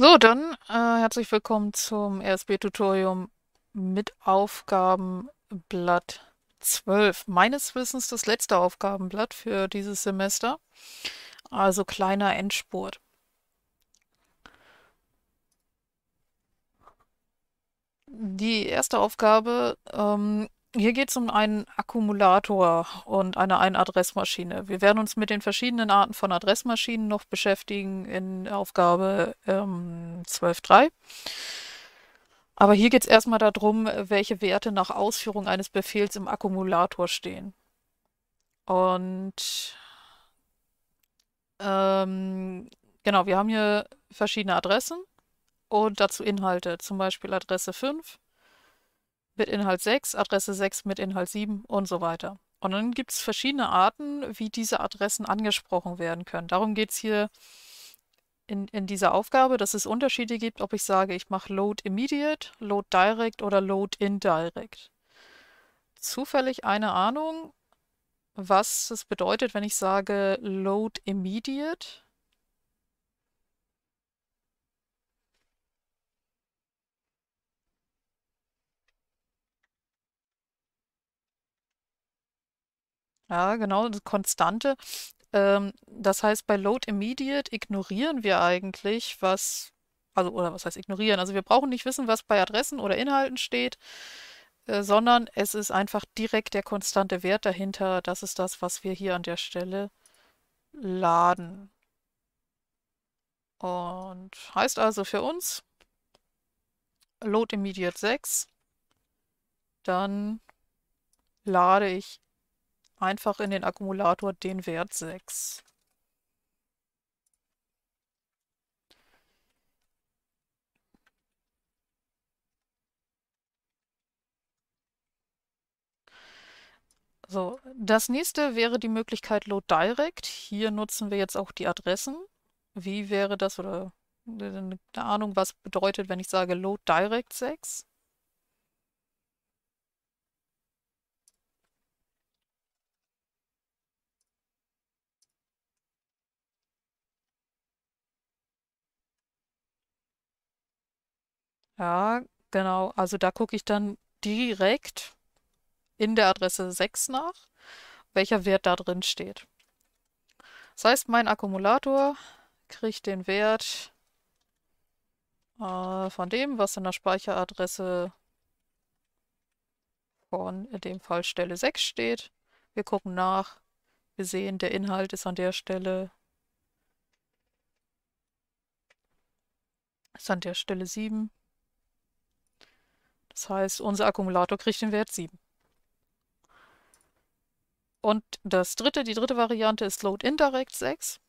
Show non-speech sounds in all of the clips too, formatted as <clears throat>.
So, dann äh, herzlich willkommen zum RSB-Tutorium mit Aufgabenblatt 12. Meines Wissens das letzte Aufgabenblatt für dieses Semester, also kleiner Endspurt. Die erste Aufgabe ähm, hier geht es um einen Akkumulator und eine Ein-Adressmaschine. Wir werden uns mit den verschiedenen Arten von Adressmaschinen noch beschäftigen in Aufgabe ähm, 12.3. Aber hier geht es erstmal darum, welche Werte nach Ausführung eines Befehls im Akkumulator stehen. Und ähm, genau, wir haben hier verschiedene Adressen und dazu Inhalte, zum Beispiel Adresse 5 mit Inhalt 6, Adresse 6 mit Inhalt 7 und so weiter. Und dann gibt es verschiedene Arten, wie diese Adressen angesprochen werden können. Darum geht es hier in, in dieser Aufgabe, dass es Unterschiede gibt, ob ich sage, ich mache Load Immediate, Load Direct oder Load Indirect. Zufällig eine Ahnung, was es bedeutet, wenn ich sage Load Immediate. Ja, genau, das Konstante. Ähm, das heißt, bei Load Immediate ignorieren wir eigentlich, was, also, oder was heißt ignorieren? Also wir brauchen nicht wissen, was bei Adressen oder Inhalten steht, äh, sondern es ist einfach direkt der konstante Wert dahinter. Das ist das, was wir hier an der Stelle laden. Und heißt also für uns Load Immediate 6, dann lade ich einfach in den Akkumulator den Wert 6. So, das nächste wäre die Möglichkeit Load Direct. Hier nutzen wir jetzt auch die Adressen. Wie wäre das oder äh, eine Ahnung, was bedeutet, wenn ich sage Load Direct 6? Ja, genau. Also da gucke ich dann direkt in der Adresse 6 nach, welcher Wert da drin steht. Das heißt, mein Akkumulator kriegt den Wert äh, von dem, was in der Speicheradresse von in dem Fall Stelle 6 steht. Wir gucken nach. Wir sehen, der Inhalt ist an der Stelle ist an der Stelle 7. Das heißt, unser Akkumulator kriegt den Wert 7. Und das dritte, die dritte Variante ist Load Indirect 6.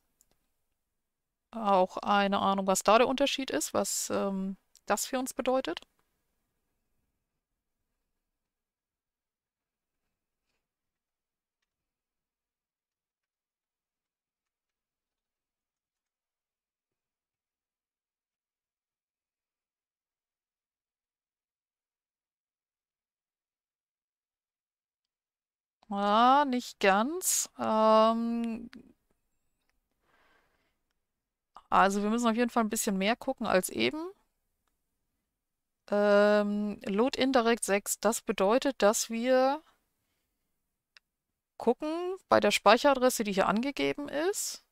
Auch eine Ahnung, was da der Unterschied ist, was ähm, das für uns bedeutet. Ja, ah, nicht ganz. Ähm, also wir müssen auf jeden Fall ein bisschen mehr gucken als eben. Ähm, Load Indirect 6, das bedeutet, dass wir gucken bei der Speicheradresse, die hier angegeben ist.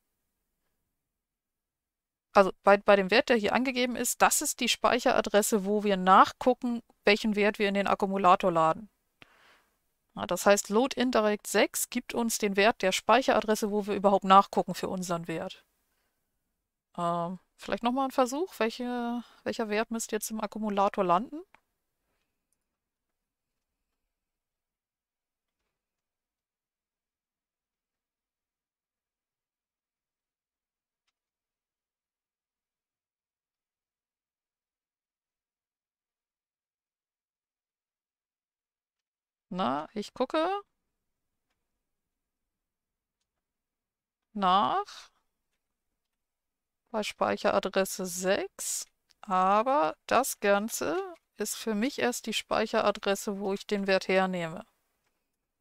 Also bei, bei dem Wert, der hier angegeben ist, das ist die Speicheradresse, wo wir nachgucken, welchen Wert wir in den Akkumulator laden. Das heißt, Load Indirect 6 gibt uns den Wert der Speicheradresse, wo wir überhaupt nachgucken für unseren Wert. Ähm, vielleicht nochmal ein Versuch. Welche, welcher Wert müsste jetzt im Akkumulator landen? Na, ich gucke. Nach. Bei Speicheradresse 6. Aber das Ganze ist für mich erst die Speicheradresse, wo ich den Wert hernehme.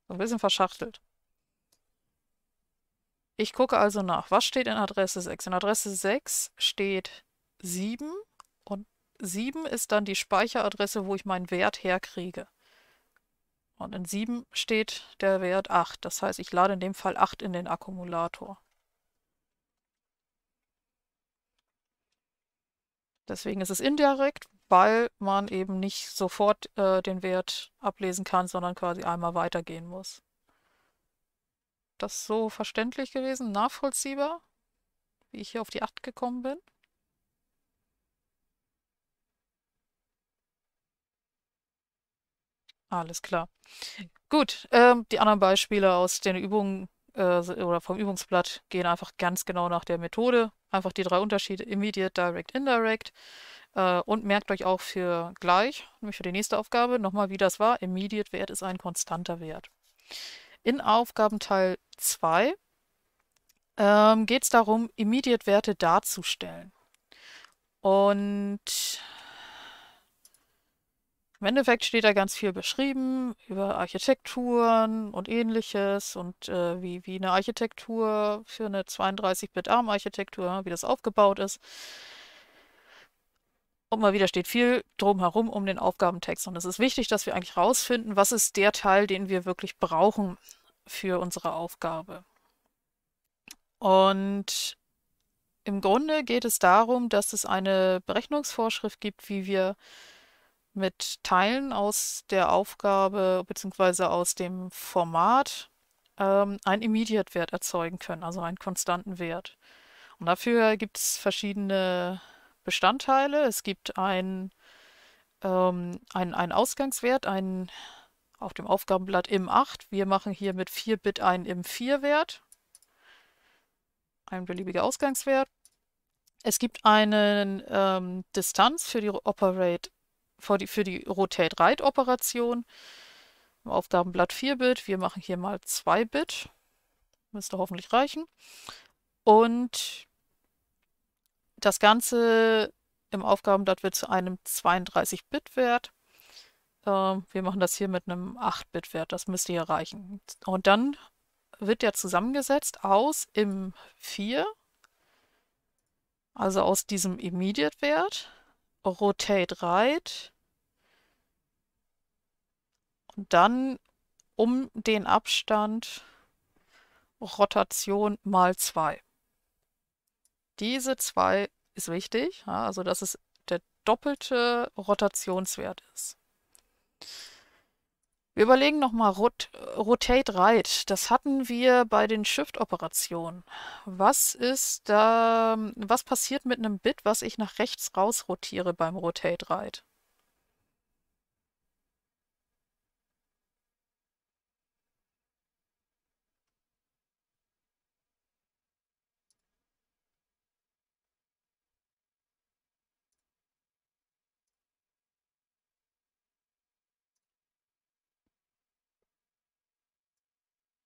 So ein bisschen verschachtelt. Ich gucke also nach, was steht in Adresse 6? In Adresse 6 steht 7 und 7 ist dann die Speicheradresse, wo ich meinen Wert herkriege. Und in 7 steht der Wert 8. Das heißt, ich lade in dem Fall 8 in den Akkumulator. Deswegen ist es indirekt, weil man eben nicht sofort äh, den Wert ablesen kann, sondern quasi einmal weitergehen muss. Das ist so verständlich gewesen, nachvollziehbar, wie ich hier auf die 8 gekommen bin? Alles klar. Gut, ähm, die anderen Beispiele aus den Übungen äh, oder vom Übungsblatt gehen einfach ganz genau nach der Methode. Einfach die drei Unterschiede, immediate, direct, indirect. Äh, und merkt euch auch für gleich, nämlich für die nächste Aufgabe, nochmal, wie das war. Immediate Wert ist ein konstanter Wert. In Aufgabenteil 2 ähm, geht es darum, immediate Werte darzustellen. Und im Endeffekt steht da ganz viel beschrieben über Architekturen und ähnliches und äh, wie, wie eine Architektur für eine 32-Bit-ARM-Architektur, wie das aufgebaut ist. Und mal wieder steht viel drumherum um den Aufgabentext. Und es ist wichtig, dass wir eigentlich rausfinden, was ist der Teil, den wir wirklich brauchen für unsere Aufgabe. Und im Grunde geht es darum, dass es eine Berechnungsvorschrift gibt, wie wir mit Teilen aus der Aufgabe bzw. aus dem Format ähm, einen Immediate-Wert erzeugen können, also einen konstanten Wert. Und dafür gibt es verschiedene Bestandteile. Es gibt einen, ähm, einen, einen Ausgangswert, einen auf dem Aufgabenblatt IM8. Wir machen hier mit 4-Bit einen IM4-Wert, ein beliebiger Ausgangswert. Es gibt eine ähm, Distanz für die Operate für die, für die Rotate-Right-Operation im Aufgabenblatt 4-Bit. Wir machen hier mal 2-Bit. Müsste hoffentlich reichen. Und das Ganze im Aufgabenblatt wird zu einem 32-Bit-Wert. Ähm, wir machen das hier mit einem 8-Bit-Wert. Das müsste hier reichen. Und dann wird der zusammengesetzt aus im 4, also aus diesem Immediate-Wert Rotate Right und dann um den Abstand Rotation mal 2. Diese 2 ist wichtig, also dass es der doppelte Rotationswert ist. Wir überlegen nochmal Rot Rotate Right. Das hatten wir bei den Shift-Operationen. Was ist da, was passiert mit einem Bit, was ich nach rechts raus rotiere beim Rotate Right?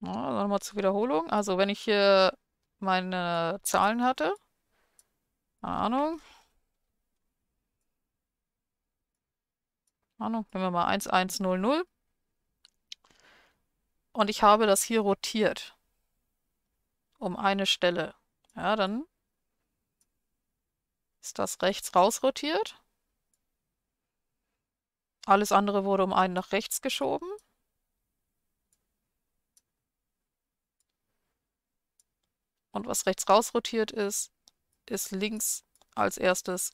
Ja, nochmal zur Wiederholung. Also wenn ich hier meine Zahlen hatte, keine Ahnung. Keine Ahnung, nehmen wir mal 1100. Und ich habe das hier rotiert. Um eine Stelle. Ja, dann ist das rechts rausrotiert. Alles andere wurde um einen nach rechts geschoben. Und was rechts raus rotiert ist, ist links als erstes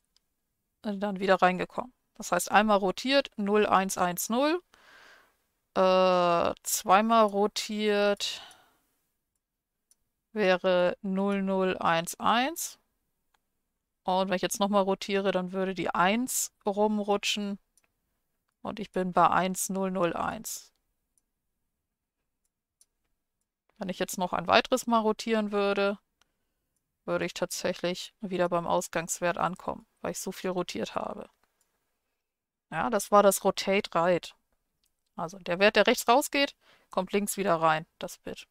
äh, dann wieder reingekommen. Das heißt, einmal rotiert 0110, äh, zweimal rotiert wäre 0011. Und wenn ich jetzt nochmal rotiere, dann würde die 1 rumrutschen und ich bin bei 1001. Wenn ich jetzt noch ein weiteres Mal rotieren würde, würde ich tatsächlich wieder beim Ausgangswert ankommen, weil ich so viel rotiert habe. Ja, das war das Rotate Right. Also der Wert, der rechts rausgeht, kommt links wieder rein, das Bit.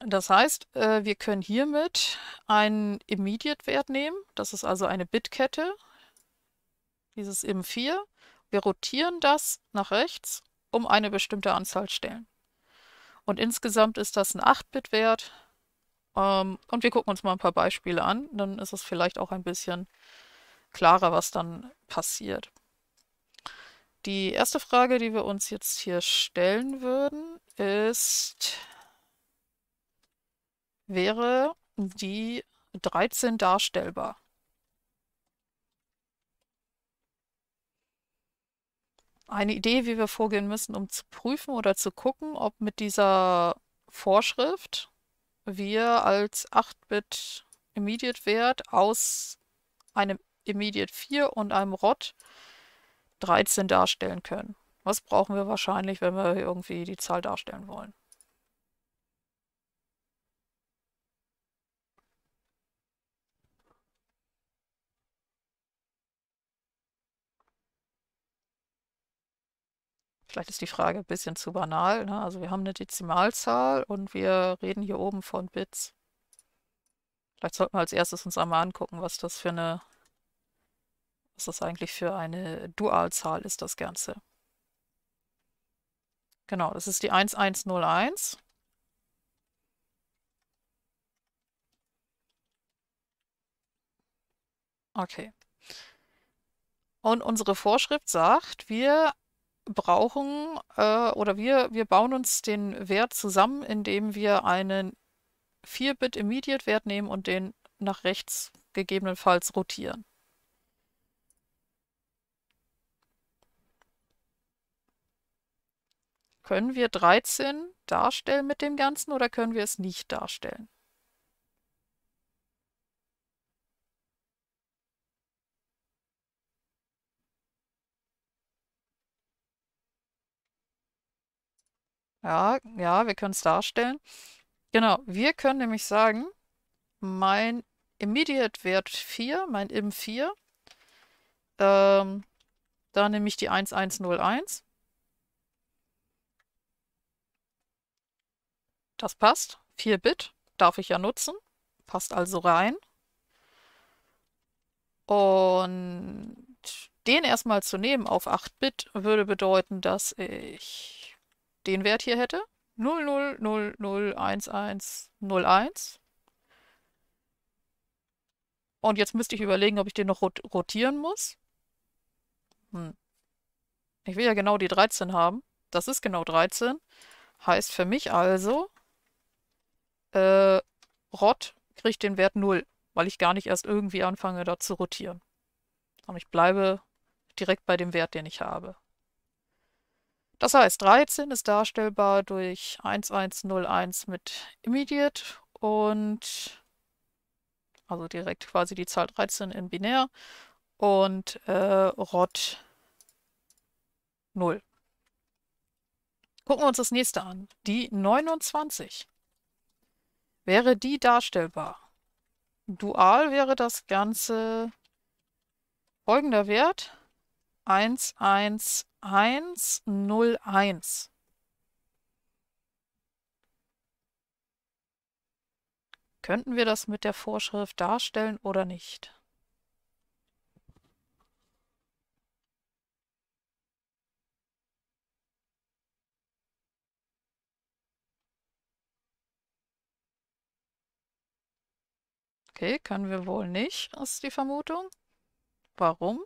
Das heißt, äh, wir können hiermit einen Immediate-Wert nehmen. Das ist also eine Bitkette, dieses im4. Wir rotieren das nach rechts um eine bestimmte Anzahl Stellen. Und insgesamt ist das ein 8-Bit-Wert. Ähm, und wir gucken uns mal ein paar Beispiele an. Dann ist es vielleicht auch ein bisschen klarer, was dann passiert. Die erste Frage, die wir uns jetzt hier stellen würden, ist, wäre die 13 darstellbar? eine Idee, wie wir vorgehen müssen, um zu prüfen oder zu gucken, ob mit dieser Vorschrift wir als 8-Bit Immediate-Wert aus einem Immediate 4 und einem ROT 13 darstellen können. Was brauchen wir wahrscheinlich, wenn wir irgendwie die Zahl darstellen wollen? Vielleicht ist die Frage ein bisschen zu banal. Ne? Also wir haben eine Dezimalzahl und wir reden hier oben von Bits. Vielleicht sollten wir als erstes uns einmal angucken, was das für eine, was das eigentlich für eine Dualzahl ist, das Ganze. Genau, das ist die 1101. Okay. Und unsere Vorschrift sagt, wir brauchen äh, oder wir, wir bauen uns den Wert zusammen, indem wir einen 4-Bit-Immediate-Wert nehmen und den nach rechts gegebenenfalls rotieren. Können wir 13 darstellen mit dem Ganzen oder können wir es nicht darstellen? Ja, ja, wir können es darstellen. Genau, wir können nämlich sagen, mein Immediate-Wert 4, mein Im 4, ähm, da nehme ich die 1101. Das passt. 4 Bit darf ich ja nutzen. Passt also rein. Und den erstmal zu nehmen auf 8 Bit würde bedeuten, dass ich den Wert hier hätte. 00001101. Und jetzt müsste ich überlegen, ob ich den noch rot rotieren muss. Hm. Ich will ja genau die 13 haben. Das ist genau 13. Heißt für mich also, äh, Rot kriegt den Wert 0, weil ich gar nicht erst irgendwie anfange, da zu rotieren. Und ich bleibe direkt bei dem Wert, den ich habe. Das heißt, 13 ist darstellbar durch 1101 mit immediate und also direkt quasi die Zahl 13 in binär und äh, rot 0. Gucken wir uns das nächste an. Die 29. Wäre die darstellbar? Dual wäre das Ganze folgender Wert. 11101. Könnten wir das mit der Vorschrift darstellen oder nicht? Okay, können wir wohl nicht, ist die Vermutung. Warum?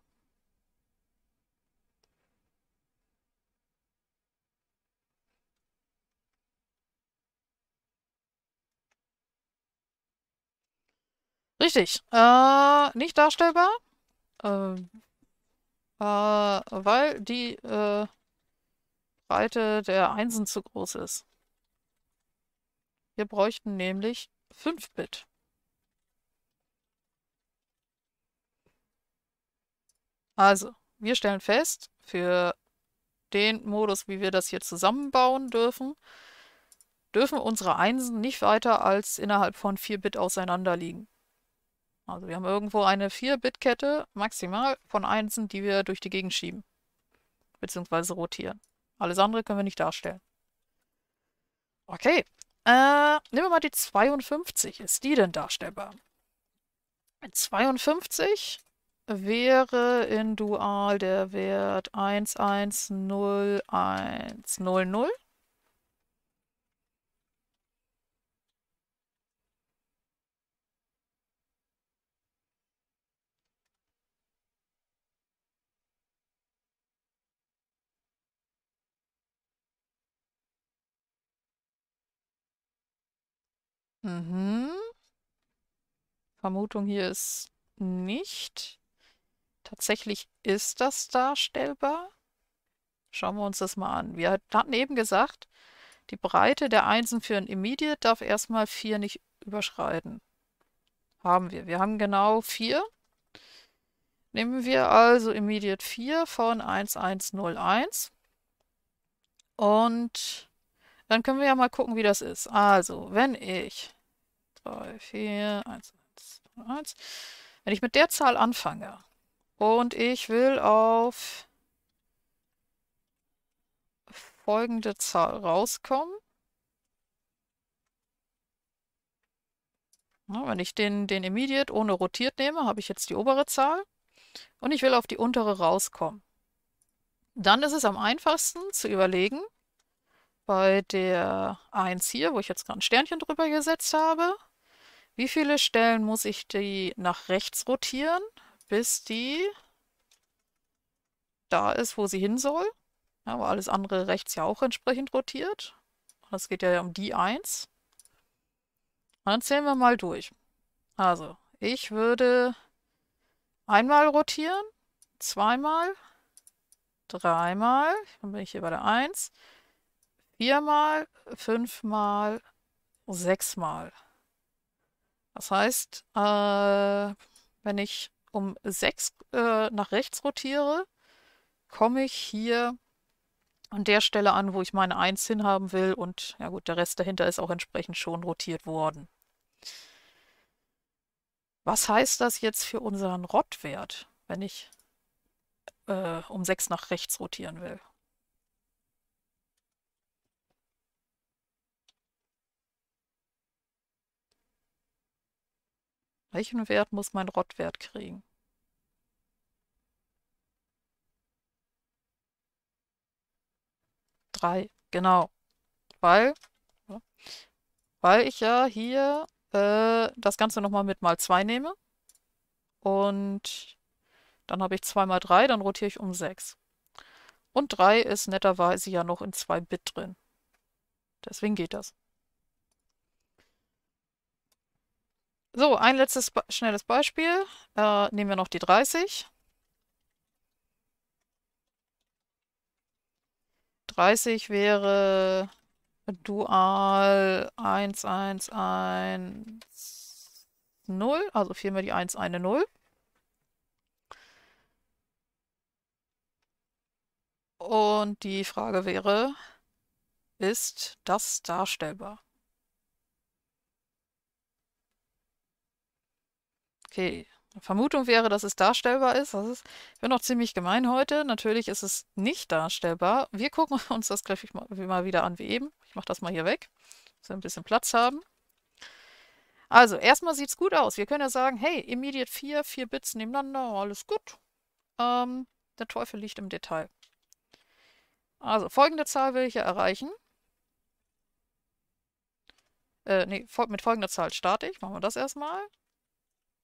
Richtig. Äh, nicht darstellbar. Äh, äh, weil die äh, Breite der Einsen zu groß ist. Wir bräuchten nämlich 5 Bit. Also, wir stellen fest, für den Modus, wie wir das hier zusammenbauen dürfen, dürfen unsere Einsen nicht weiter als innerhalb von 4 Bit auseinander liegen. Also wir haben irgendwo eine 4-Bit-Kette maximal von Einsen, die wir durch die Gegend schieben. Beziehungsweise rotieren. Alles andere können wir nicht darstellen. Okay. Äh, nehmen wir mal die 52. Ist die denn darstellbar? 52 wäre in Dual der Wert 110100. Mhm. Vermutung hier ist nicht. Tatsächlich ist das darstellbar. Schauen wir uns das mal an. Wir hatten eben gesagt, die Breite der Einsen für ein Immediate darf erstmal 4 nicht überschreiten. Haben wir. Wir haben genau 4. Nehmen wir also Immediate 4 von 1101 und dann können wir ja mal gucken, wie das ist. Also, wenn ich 3, 4, 1, 1, 1, wenn ich mit der Zahl anfange und ich will auf folgende Zahl rauskommen, Wenn ich den, den Immediate ohne rotiert nehme, habe ich jetzt die obere Zahl und ich will auf die untere rauskommen. Dann ist es am einfachsten zu überlegen, bei der 1 hier, wo ich jetzt gerade ein Sternchen drüber gesetzt habe, wie viele Stellen muss ich die nach rechts rotieren, bis die da ist, wo sie hin soll? Ja, weil alles andere rechts ja auch entsprechend rotiert. Das geht ja um die 1. dann zählen wir mal durch. Also, ich würde einmal rotieren, zweimal, dreimal, dann bin ich hier bei der 1, viermal, fünfmal, sechsmal. Das heißt, äh, wenn ich um sechs äh, nach rechts rotiere, komme ich hier an der Stelle an, wo ich meine 1 hinhaben will. Und ja gut, der Rest dahinter ist auch entsprechend schon rotiert worden. Was heißt das jetzt für unseren Rottwert, wenn ich äh, um 6 nach rechts rotieren will? Welchen Wert muss mein Rottwert kriegen? Drei, genau. Weil, weil ich ja hier äh, das Ganze nochmal mit mal 2 nehme. Und dann habe ich 2 mal 3, dann rotiere ich um 6. Und 3 ist netterweise ja noch in 2 Bit drin. Deswegen geht das. So, ein letztes schnelles Beispiel. Äh, nehmen wir noch die 30. 30 wäre Dual 1, 1, 1, 0, also vielmehr die 1, 1, 0. Und die Frage wäre, ist das darstellbar? Okay. Vermutung wäre, dass es darstellbar ist. Das ist, ich bin noch ziemlich gemein heute. Natürlich ist es nicht darstellbar. Wir gucken <laughs> uns das gleich mal, wieder an wie eben. Ich mache das mal hier weg, dass wir ein bisschen Platz haben. Also, erstmal sieht es gut aus. Wir können ja sagen, hey, immediate 4, 4 Bits nebeneinander, alles gut. Ähm, der Teufel liegt im Detail. Also, folgende Zahl will ich ja erreichen. Äh, nee, mit folgender Zahl starte ich. Machen wir das erstmal.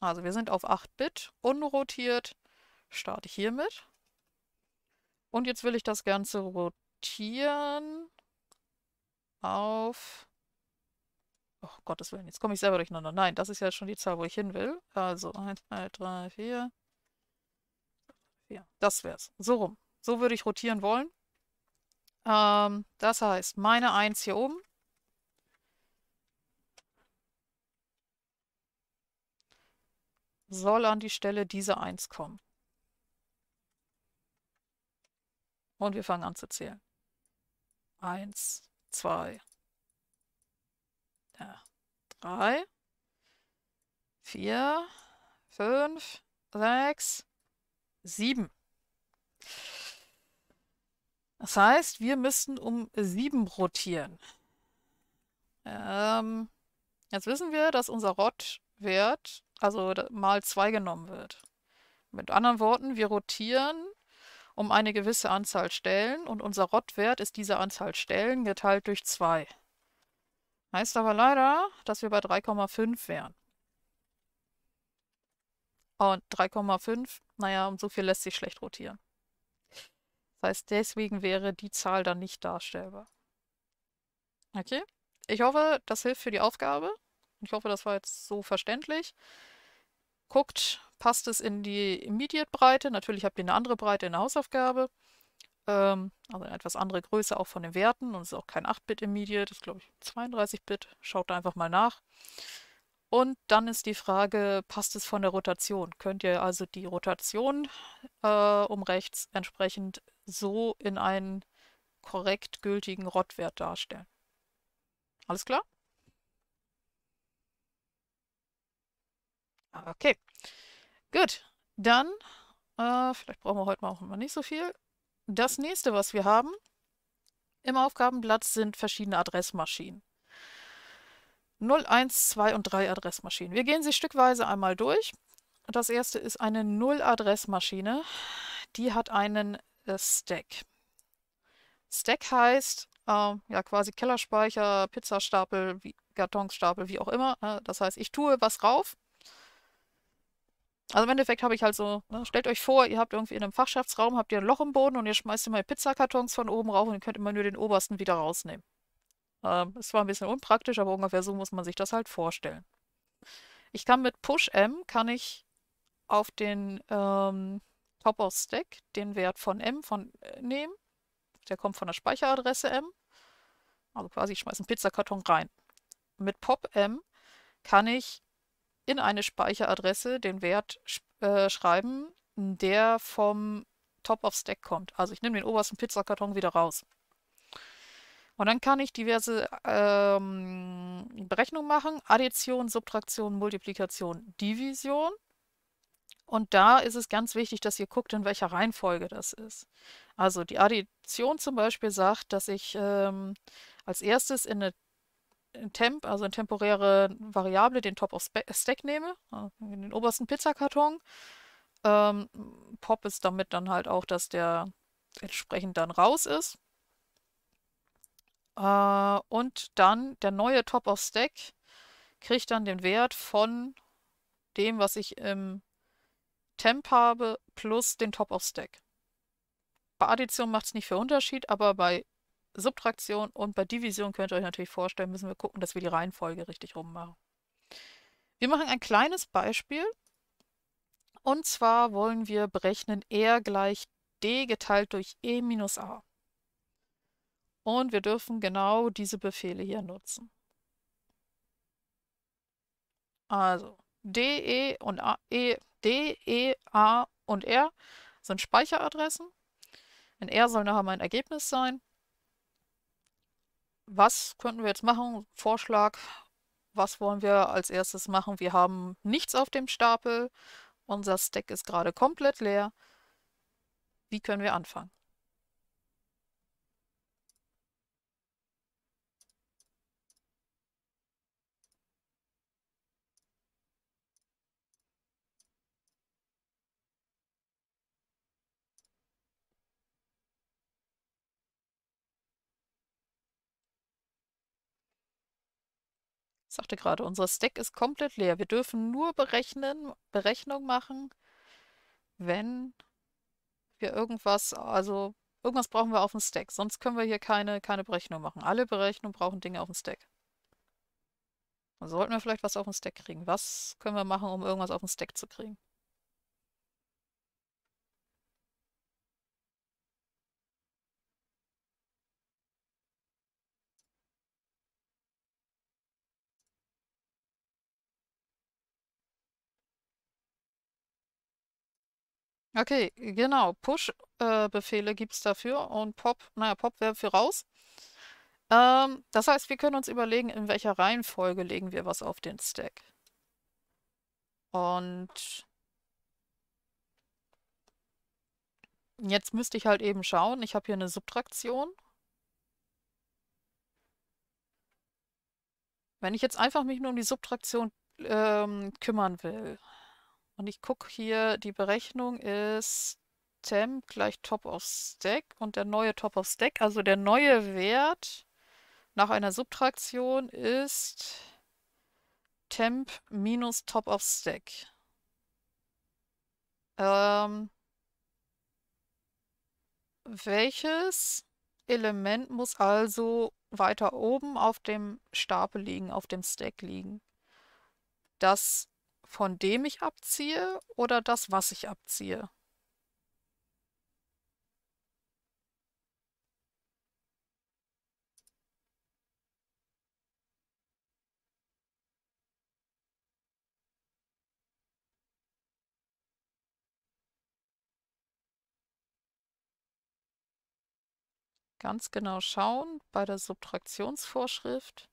Also wir sind auf 8-Bit, unrotiert, starte ich hiermit. Und jetzt will ich das Ganze rotieren auf... Oh Gottes Willen, jetzt komme ich selber durcheinander. Nein, das ist ja schon die Zahl, wo ich hin will. Also 1, 2, 3, 4. 4. Das wär's. So rum. So würde ich rotieren wollen. Ähm, das heißt, meine 1 hier oben soll an die Stelle dieser 1 kommen. Und wir fangen an zu zählen. 1, 2, 3, 4, 5, 6, 7. Das heißt, wir müssten um 7 rotieren. Ähm, jetzt wissen wir, dass unser Rot-Wert also mal 2 genommen wird. Mit anderen Worten, wir rotieren um eine gewisse Anzahl Stellen und unser Rottwert ist diese Anzahl Stellen geteilt durch 2. Heißt aber leider, dass wir bei 3,5 wären. Und 3,5, naja, um so viel lässt sich schlecht rotieren. Das heißt, deswegen wäre die Zahl dann nicht darstellbar. Okay? Ich hoffe, das hilft für die Aufgabe. Ich hoffe, das war jetzt so verständlich. Guckt, passt es in die Immediate-Breite. Natürlich habt ihr eine andere Breite in der Hausaufgabe. Ähm, also eine etwas andere Größe auch von den Werten. Und es ist auch kein 8-Bit-Immediate, das ist glaube ich 32-Bit. Schaut da einfach mal nach. Und dann ist die Frage, passt es von der Rotation? Könnt ihr also die Rotation äh, um rechts entsprechend so in einen korrekt gültigen Rot-Wert darstellen? Alles klar? Okay. Gut. Dann, äh, vielleicht brauchen wir heute mal auch mal nicht so viel. Das nächste, was wir haben im Aufgabenblatt, sind verschiedene Adressmaschinen. 0, 1, 2 und 3 Adressmaschinen. Wir gehen sie stückweise einmal durch. Das erste ist eine 0-Adressmaschine. Die hat einen äh, Stack. Stack heißt äh, ja quasi Kellerspeicher, Pizzastapel, wie, Kartonstapel, wie auch immer. Äh, das heißt, ich tue was rauf also im Endeffekt habe ich halt so, ne, stellt euch vor, ihr habt irgendwie in einem Fachschaftsraum, habt ihr ein Loch im Boden und ihr schmeißt immer Pizzakartons von oben rauf und ihr könnt immer nur den obersten wieder rausnehmen. Ähm, es war ein bisschen unpraktisch, aber ungefähr so muss man sich das halt vorstellen. Ich kann mit Push-M, kann ich auf den ähm, Top of Stack den Wert von M von, äh, nehmen. Der kommt von der Speicheradresse M. Also quasi, ich schmeiße einen Pizzakarton rein. Mit Pop-M kann ich in eine Speicheradresse den Wert äh, schreiben, der vom Top of Stack kommt. Also ich nehme den obersten Pizzakarton wieder raus. Und dann kann ich diverse ähm, Berechnungen machen. Addition, Subtraktion, Multiplikation, Division. Und da ist es ganz wichtig, dass ihr guckt, in welcher Reihenfolge das ist. Also die Addition zum Beispiel sagt, dass ich ähm, als erstes in eine Temp, also eine temporäre Variable, den Top of äh, Stack nehme, äh, den obersten Pizzakarton. Ähm, Pop ist damit dann halt auch, dass der entsprechend dann raus ist. Äh, und dann der neue Top of Stack kriegt dann den Wert von dem, was ich im Temp habe, plus den Top of Stack. Bei Addition macht es nicht viel Unterschied, aber bei Subtraktion und bei Division könnt ihr euch natürlich vorstellen, müssen wir gucken, dass wir die Reihenfolge richtig rummachen. Wir machen ein kleines Beispiel. Und zwar wollen wir berechnen r gleich d geteilt durch e minus a. Und wir dürfen genau diese Befehle hier nutzen. Also d, e und a, e, d, e, a und r sind Speicheradressen. In R soll nachher mein Ergebnis sein was könnten wir jetzt machen? Vorschlag, was wollen wir als erstes machen? Wir haben nichts auf dem Stapel. Unser Stack ist gerade komplett leer. Wie können wir anfangen? sagte gerade, unser Stack ist komplett leer. Wir dürfen nur berechnen, Berechnung machen, wenn wir irgendwas, also irgendwas brauchen wir auf dem Stack. Sonst können wir hier keine, keine Berechnung machen. Alle Berechnungen brauchen Dinge auf dem Stack. Dann sollten wir vielleicht was auf dem Stack kriegen. Was können wir machen, um irgendwas auf dem Stack zu kriegen? Okay, genau. Push-Befehle äh, gibt es dafür und Pop, naja, Pop wäre für raus. Ähm, das heißt, wir können uns überlegen, in welcher Reihenfolge legen wir was auf den Stack. Und jetzt müsste ich halt eben schauen. Ich habe hier eine Subtraktion. Wenn ich jetzt einfach mich nur um die Subtraktion ähm, kümmern will, und ich gucke hier, die Berechnung ist temp gleich top of stack und der neue top of stack, also der neue Wert nach einer Subtraktion ist temp minus top of stack. Ähm, welches Element muss also weiter oben auf dem Stapel liegen, auf dem Stack liegen? Das von dem ich abziehe oder das, was ich abziehe? Ganz genau schauen bei der Subtraktionsvorschrift.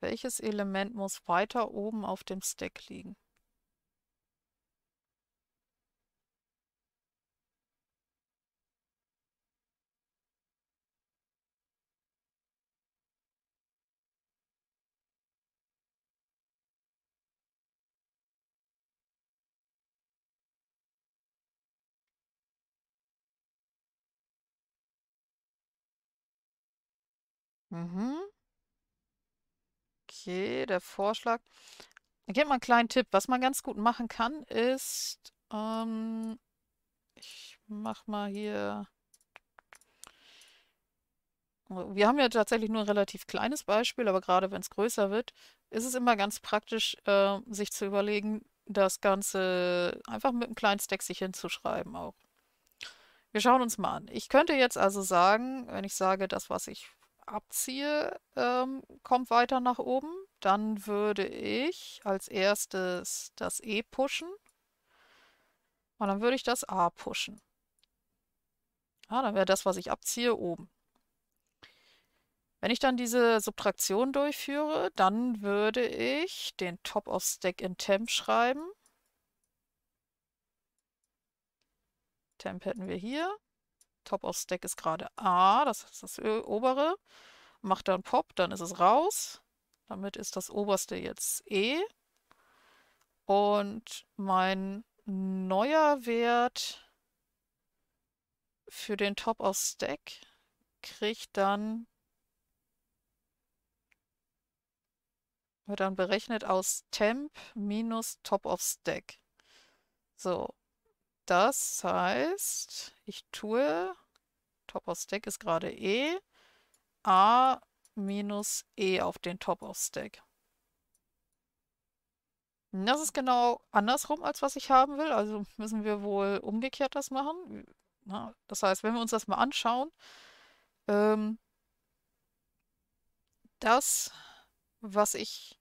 Welches Element muss weiter oben auf dem Stack liegen? Mhm. Okay, der Vorschlag. Ich gebe mal einen kleinen Tipp. Was man ganz gut machen kann, ist, ähm, ich mache mal hier... Wir haben ja tatsächlich nur ein relativ kleines Beispiel, aber gerade wenn es größer wird, ist es immer ganz praktisch, äh, sich zu überlegen, das Ganze einfach mit einem kleinen Stack sich hinzuschreiben auch. Wir schauen uns mal an. Ich könnte jetzt also sagen, wenn ich sage, das, was ich abziehe, ähm, kommt weiter nach oben. Dann würde ich als erstes das E pushen. Und dann würde ich das A pushen. Ah, dann wäre das, was ich abziehe, oben. Wenn ich dann diese Subtraktion durchführe, dann würde ich den Top of Stack in Temp schreiben. Temp hätten wir hier. Top of Stack ist gerade A, das ist das obere. Macht dann Pop, dann ist es raus. Damit ist das oberste jetzt E. Und mein neuer Wert für den Top of Stack kriegt dann wird dann berechnet aus Temp minus Top of Stack. So, das heißt, ich tue, Top of Stack ist gerade E, A minus E auf den Top of Stack. Das ist genau andersrum, als was ich haben will. Also müssen wir wohl umgekehrt das machen. Na, das heißt, wenn wir uns das mal anschauen, ähm, das, was ich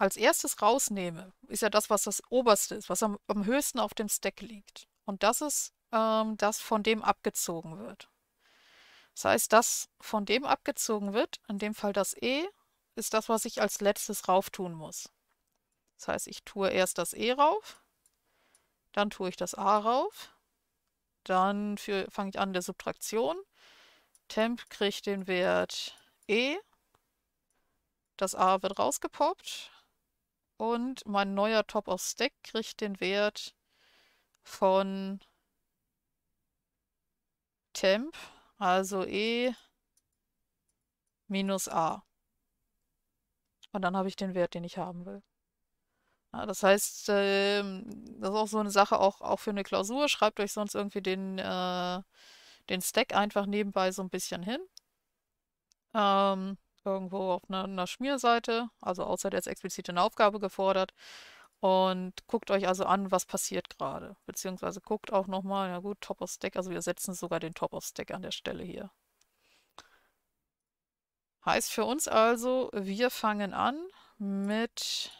als erstes rausnehme, ist ja das, was das oberste ist, was am, am höchsten auf dem Stack liegt. Und das ist ähm, das, von dem abgezogen wird. Das heißt, das von dem abgezogen wird, in dem Fall das E, ist das, was ich als letztes rauf tun muss. Das heißt, ich tue erst das E rauf, dann tue ich das A rauf, dann fange ich an der Subtraktion. Temp kriegt den Wert E, das A wird rausgepoppt, und mein neuer Top of Stack kriegt den Wert von Temp, also E minus A. Und dann habe ich den Wert, den ich haben will. Ja, das heißt, äh, das ist auch so eine Sache, auch, auch für eine Klausur. Schreibt euch sonst irgendwie den, äh, den Stack einfach nebenbei so ein bisschen hin. Ähm, irgendwo auf einer, einer Schmierseite, also außer der ist explizit eine Aufgabe gefordert. Und guckt euch also an, was passiert gerade. Beziehungsweise guckt auch nochmal, ja gut, Top of Stack, also wir setzen sogar den Top of Stack an der Stelle hier. Heißt für uns also, wir fangen an mit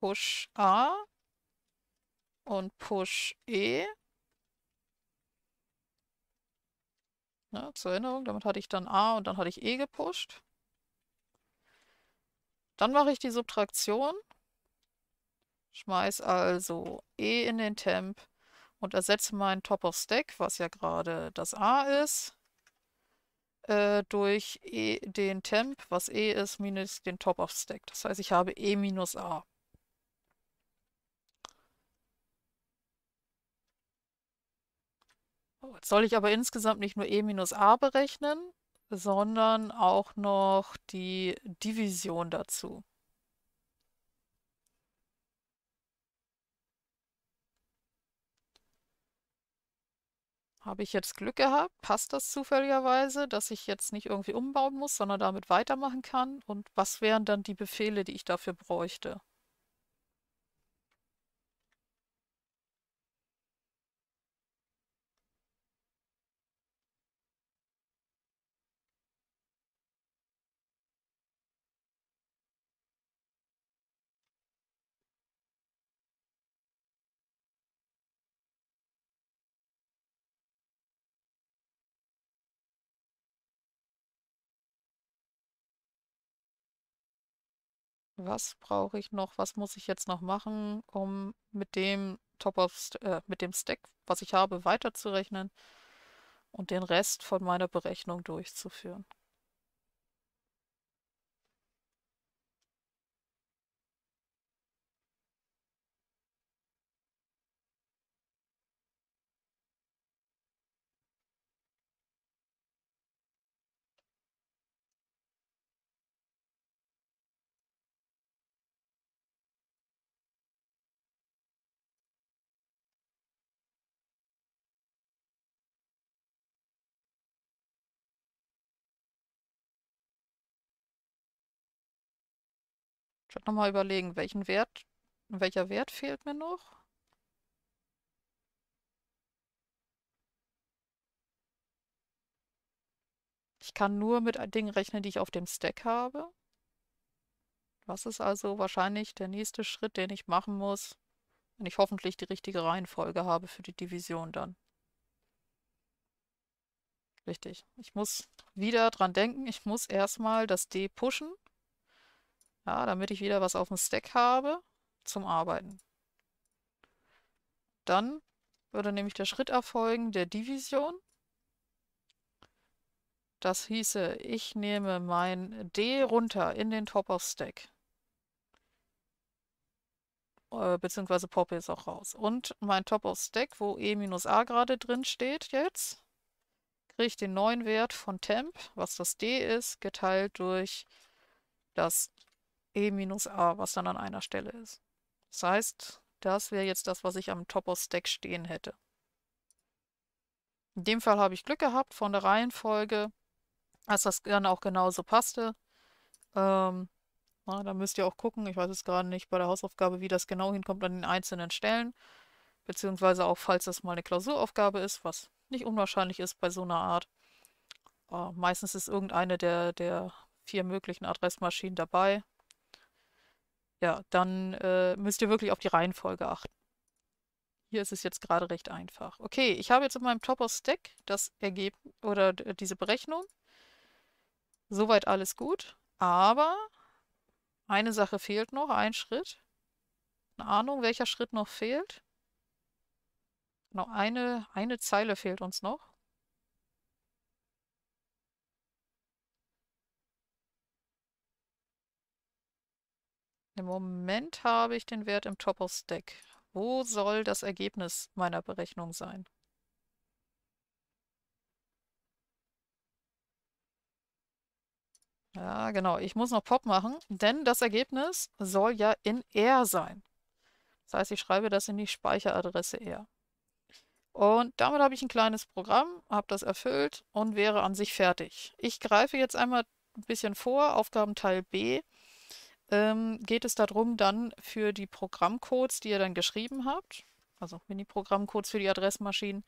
Push A und Push E Ne, zur Erinnerung, damit hatte ich dann A und dann hatte ich E gepusht. Dann mache ich die Subtraktion. schmeiße also E in den Temp und ersetze mein Top of Stack, was ja gerade das A ist, äh, durch e, den Temp, was E ist, minus den Top of Stack. Das heißt, ich habe E minus A. Jetzt soll ich aber insgesamt nicht nur e minus a berechnen, sondern auch noch die Division dazu. Habe ich jetzt Glück gehabt? Passt das zufälligerweise, dass ich jetzt nicht irgendwie umbauen muss, sondern damit weitermachen kann? Und was wären dann die Befehle, die ich dafür bräuchte? was brauche ich noch, was muss ich jetzt noch machen, um mit dem Top of äh, mit dem Stack, was ich habe, weiterzurechnen und den Rest von meiner Berechnung durchzuführen. Statt nochmal überlegen, welchen Wert, welcher Wert fehlt mir noch? Ich kann nur mit äh, Dingen rechnen, die ich auf dem Stack habe. Was ist also wahrscheinlich der nächste Schritt, den ich machen muss, wenn ich hoffentlich die richtige Reihenfolge habe für die Division dann? Richtig. Ich muss wieder dran denken, ich muss erstmal das D pushen ja, damit ich wieder was auf dem Stack habe zum Arbeiten. Dann würde nämlich der Schritt erfolgen der Division. Das hieße, ich nehme mein D runter in den Top of Stack. Äh, beziehungsweise poppe es auch raus. Und mein Top of Stack, wo E-A gerade drin steht jetzt, kriege ich den neuen Wert von Temp, was das D ist, geteilt durch das e minus a, was dann an einer Stelle ist. Das heißt, das wäre jetzt das, was ich am Top of stack stehen hätte. In dem Fall habe ich Glück gehabt von der Reihenfolge, dass das dann auch genauso passte. Ähm, na, da müsst ihr auch gucken, ich weiß jetzt gerade nicht bei der Hausaufgabe, wie das genau hinkommt an den einzelnen Stellen. Beziehungsweise auch, falls das mal eine Klausuraufgabe ist, was nicht unwahrscheinlich ist bei so einer Art. Äh, meistens ist irgendeine der, der vier möglichen Adressmaschinen dabei. Ja, dann äh, müsst ihr wirklich auf die Reihenfolge achten. Hier ist es jetzt gerade recht einfach. Okay, ich habe jetzt in meinem Topper-Stack das Ergebnis oder diese Berechnung. Soweit alles gut. Aber eine Sache fehlt noch, ein Schritt. Eine Ahnung, welcher Schritt noch fehlt? Genau, eine, eine Zeile fehlt uns noch. Im Moment habe ich den Wert im Top of Stack. Wo soll das Ergebnis meiner Berechnung sein? Ja, genau. Ich muss noch Pop machen, denn das Ergebnis soll ja in R sein. Das heißt, ich schreibe das in die Speicheradresse R. Und damit habe ich ein kleines Programm, habe das erfüllt und wäre an sich fertig. Ich greife jetzt einmal ein bisschen vor, Aufgabenteil B ähm, geht es darum, dann für die Programmcodes, die ihr dann geschrieben habt, also Mini-Programmcodes für die Adressmaschinen,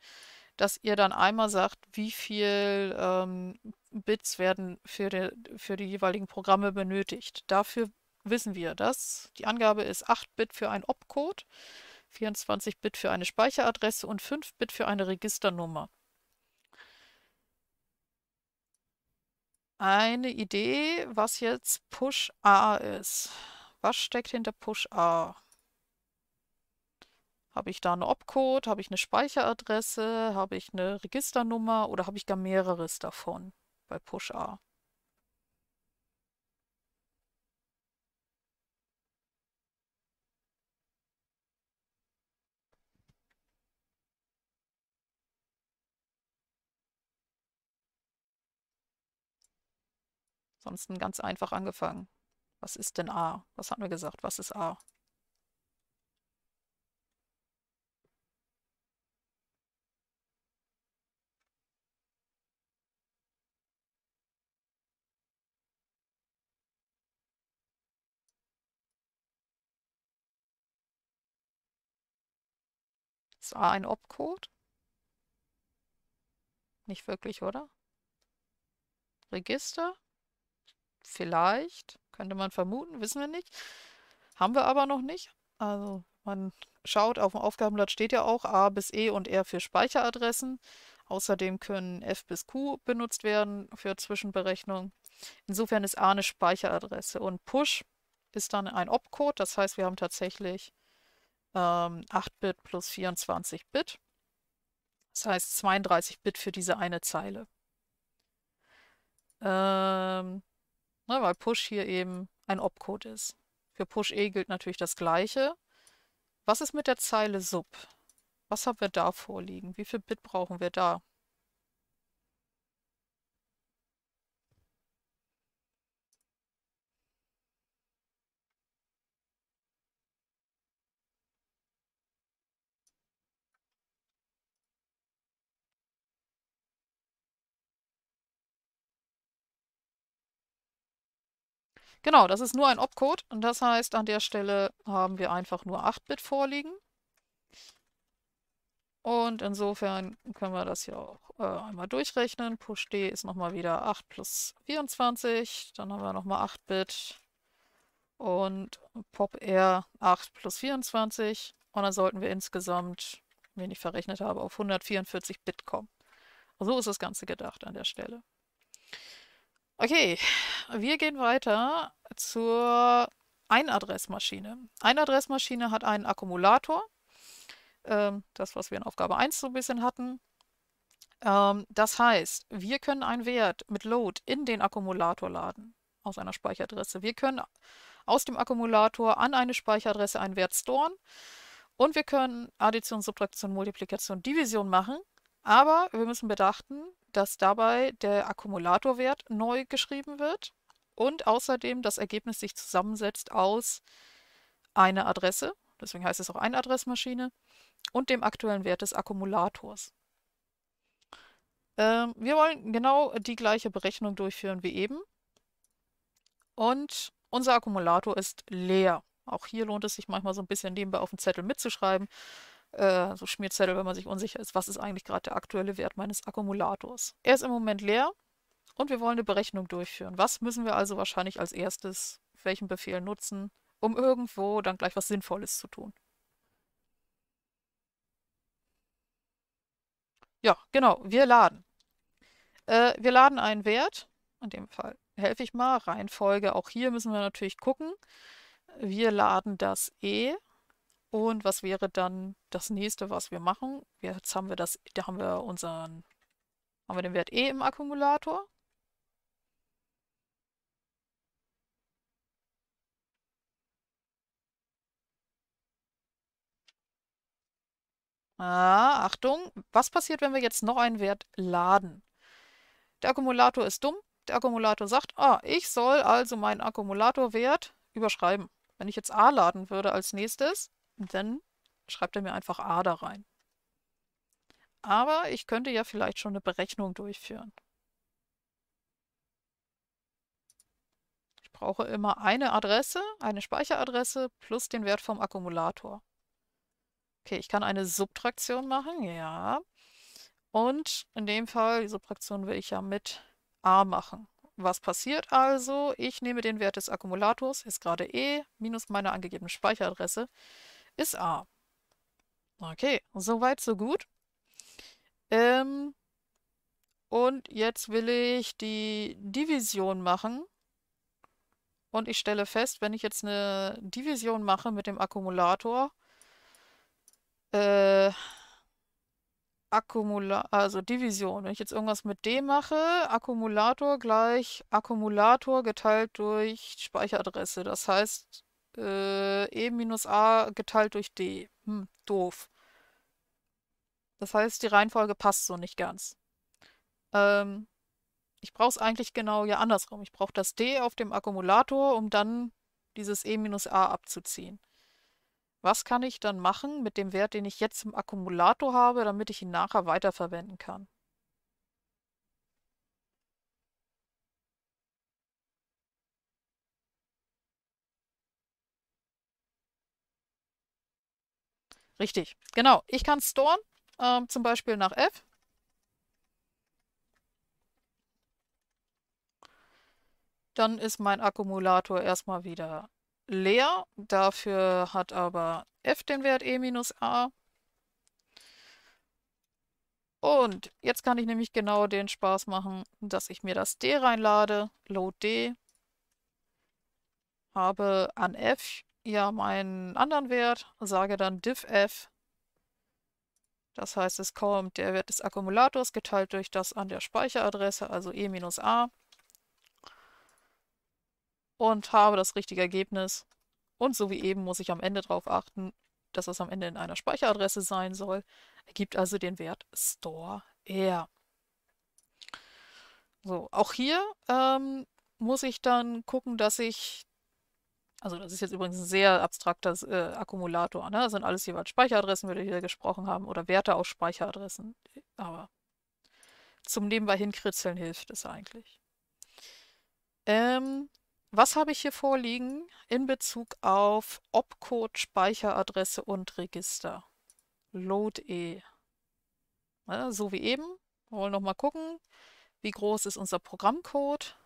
dass ihr dann einmal sagt, wie viel ähm, Bits werden für die, für die jeweiligen Programme benötigt. Dafür wissen wir dass Die Angabe ist 8 Bit für einen Opcode, 24 Bit für eine Speicheradresse und 5 Bit für eine Registernummer. eine Idee, was jetzt Push A ist. Was steckt hinter Push A? Habe ich da eine Opcode? Habe ich eine Speicheradresse? Habe ich eine Registernummer? Oder habe ich gar mehreres davon bei Push A? Ansonsten ganz einfach angefangen. Was ist denn A? Was hatten wir gesagt? Was ist A? Ist A ein Opcode? Nicht wirklich, oder? Register? Vielleicht, könnte man vermuten, wissen wir nicht. Haben wir aber noch nicht. Also man schaut, auf dem Aufgabenblatt steht ja auch A bis E und R für Speicheradressen. Außerdem können F bis Q benutzt werden für Zwischenberechnung. Insofern ist A eine Speicheradresse und Push ist dann ein Opcode. Das heißt, wir haben tatsächlich ähm, 8-Bit plus 24-Bit. Das heißt 32-Bit für diese eine Zeile. Ähm, Ne, weil Push hier eben ein Opcode ist. Für Push E gilt natürlich das Gleiche. Was ist mit der Zeile Sub? Was haben wir da vorliegen? Wie viel Bit brauchen wir da? Genau, das ist nur ein Opcode und das heißt, an der Stelle haben wir einfach nur 8-Bit vorliegen. Und insofern können wir das hier auch äh, einmal durchrechnen. Push D ist nochmal wieder 8 plus 24. Dann haben wir nochmal 8-Bit. Und Pop R 8 plus 24. Und dann sollten wir insgesamt, wenn ich verrechnet habe, auf 144 Bit kommen. So ist das Ganze gedacht an der Stelle. Okay, wir gehen weiter zur Einadressmaschine. Einadressmaschine hat einen Akkumulator, ähm, das, was wir in Aufgabe 1 so ein bisschen hatten. Ähm, das heißt, wir können einen Wert mit Load in den Akkumulator laden, aus einer Speicheradresse. Wir können aus dem Akkumulator an eine Speicheradresse einen Wert storen und wir können Addition, Subtraktion, Multiplikation, Division machen, aber wir müssen bedachten, dass dabei der Akkumulatorwert neu geschrieben wird und außerdem das Ergebnis sich zusammensetzt aus einer Adresse, deswegen heißt es auch eine Adressmaschine, und dem aktuellen Wert des Akkumulators. Ähm, wir wollen genau die gleiche Berechnung durchführen wie eben. Und unser Akkumulator ist leer. Auch hier lohnt es sich manchmal so ein bisschen nebenbei auf dem Zettel mitzuschreiben, äh, so Schmierzettel, wenn man sich unsicher ist, was ist eigentlich gerade der aktuelle Wert meines Akkumulators. Er ist im Moment leer und wir wollen eine Berechnung durchführen. Was müssen wir also wahrscheinlich als erstes, welchen Befehl nutzen, um irgendwo dann gleich was Sinnvolles zu tun? Ja, genau, wir laden. Äh, wir laden einen Wert, in dem Fall helfe ich mal, Reihenfolge, auch hier müssen wir natürlich gucken. Wir laden das E und was wäre dann das nächste, was wir machen? Jetzt haben wir das, da haben wir unseren, haben wir den Wert E im Akkumulator. Ah, Achtung, was passiert, wenn wir jetzt noch einen Wert laden? Der Akkumulator ist dumm. Der Akkumulator sagt, ah, ich soll also meinen Akkumulatorwert überschreiben. Wenn ich jetzt A laden würde als nächstes, und dann schreibt er mir einfach A da rein. Aber ich könnte ja vielleicht schon eine Berechnung durchführen. Ich brauche immer eine Adresse, eine Speicheradresse plus den Wert vom Akkumulator. Okay, ich kann eine Subtraktion machen, ja. Und in dem Fall, die Subtraktion will ich ja mit A machen. Was passiert also? Ich nehme den Wert des Akkumulators, ist gerade E, minus meine angegebene Speicheradresse ist A. Okay, soweit, so gut. Ähm, und jetzt will ich die Division machen. Und ich stelle fest, wenn ich jetzt eine Division mache mit dem Akkumulator, äh, Akkumula also Division. Wenn ich jetzt irgendwas mit D mache, Akkumulator gleich Akkumulator geteilt durch Speicheradresse. Das heißt, äh, e minus a geteilt durch d. Hm, doof. Das heißt, die Reihenfolge passt so nicht ganz. Ähm, ich brauche es eigentlich genau ja andersrum. Ich brauche das d auf dem Akkumulator, um dann dieses e minus a abzuziehen. Was kann ich dann machen mit dem Wert, den ich jetzt im Akkumulator habe, damit ich ihn nachher weiterverwenden kann? Richtig, genau. Ich kann storen, äh, zum Beispiel nach F. Dann ist mein Akkumulator erstmal wieder leer. Dafür hat aber f den Wert e minus a. Und jetzt kann ich nämlich genau den Spaß machen, dass ich mir das d reinlade, load d, habe an f ja meinen anderen Wert, sage dann diff f. Das heißt, es kommt der Wert des Akkumulators geteilt durch das an der Speicheradresse, also e-a. Und habe das richtige Ergebnis. Und so wie eben muss ich am Ende darauf achten, dass es am Ende in einer Speicheradresse sein soll. Ergibt also den Wert store r. So, auch hier ähm, muss ich dann gucken, dass ich also das ist jetzt übrigens ein sehr abstrakter äh, Akkumulator. Ne? Das sind alles jeweils Speicheradressen, über die hier gesprochen haben, oder Werte aus Speicheradressen. Aber zum nebenbei hinkritzeln hilft es eigentlich. Ähm, was habe ich hier vorliegen in Bezug auf Opcode, Speicheradresse und Register? Load.e. Ja, so wie eben. Wir wollen nochmal gucken, wie groß ist unser Programmcode.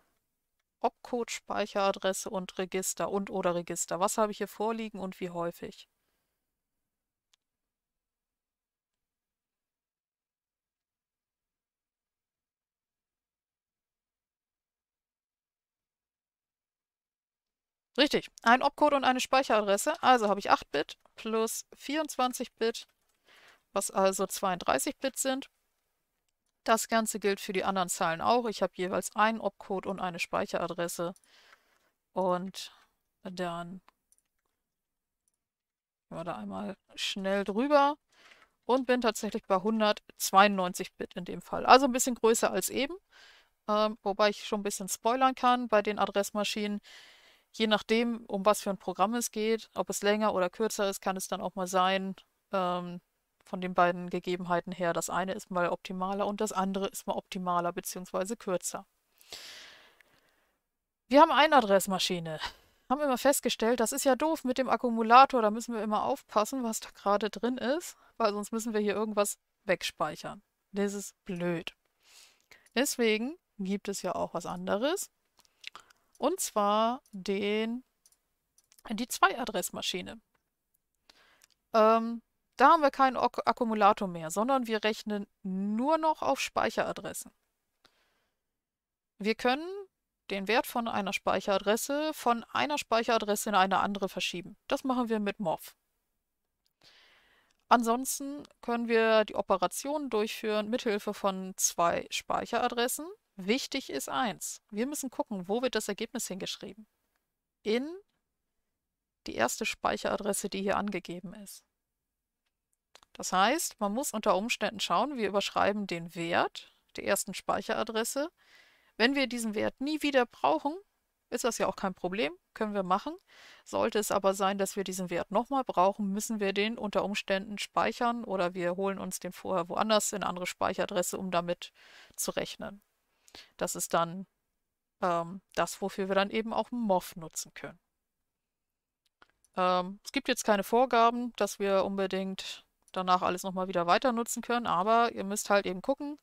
Opcode, Speicheradresse und Register und oder Register. Was habe ich hier vorliegen und wie häufig? Richtig, ein Opcode und eine Speicheradresse. Also habe ich 8-Bit plus 24-Bit, was also 32-Bit sind, das Ganze gilt für die anderen Zahlen auch. Ich habe jeweils einen Opcode und eine Speicheradresse. Und dann gehen wir da einmal schnell drüber und bin tatsächlich bei 192 Bit in dem Fall. Also ein bisschen größer als eben. Ähm, wobei ich schon ein bisschen spoilern kann bei den Adressmaschinen. Je nachdem, um was für ein Programm es geht, ob es länger oder kürzer ist, kann es dann auch mal sein, ähm, von den beiden Gegebenheiten her. Das eine ist mal optimaler und das andere ist mal optimaler bzw. kürzer. Wir haben eine Adressmaschine. Haben immer festgestellt, das ist ja doof mit dem Akkumulator, da müssen wir immer aufpassen, was da gerade drin ist, weil sonst müssen wir hier irgendwas wegspeichern. Das ist blöd. Deswegen gibt es ja auch was anderes. Und zwar den, die zwei adressmaschine Ähm, da haben wir keinen Ak Akkumulator mehr, sondern wir rechnen nur noch auf Speicheradressen. Wir können den Wert von einer Speicheradresse von einer Speicheradresse in eine andere verschieben. Das machen wir mit MOV. Ansonsten können wir die Operationen durchführen mithilfe von zwei Speicheradressen. Wichtig ist eins. Wir müssen gucken, wo wird das Ergebnis hingeschrieben. In die erste Speicheradresse, die hier angegeben ist. Das heißt, man muss unter Umständen schauen, wir überschreiben den Wert der ersten Speicheradresse. Wenn wir diesen Wert nie wieder brauchen, ist das ja auch kein Problem, können wir machen. Sollte es aber sein, dass wir diesen Wert nochmal brauchen, müssen wir den unter Umständen speichern oder wir holen uns den vorher woanders in eine andere Speicheradresse, um damit zu rechnen. Das ist dann ähm, das, wofür wir dann eben auch MOV nutzen können. Ähm, es gibt jetzt keine Vorgaben, dass wir unbedingt danach alles nochmal wieder weiter nutzen können. Aber ihr müsst halt eben gucken,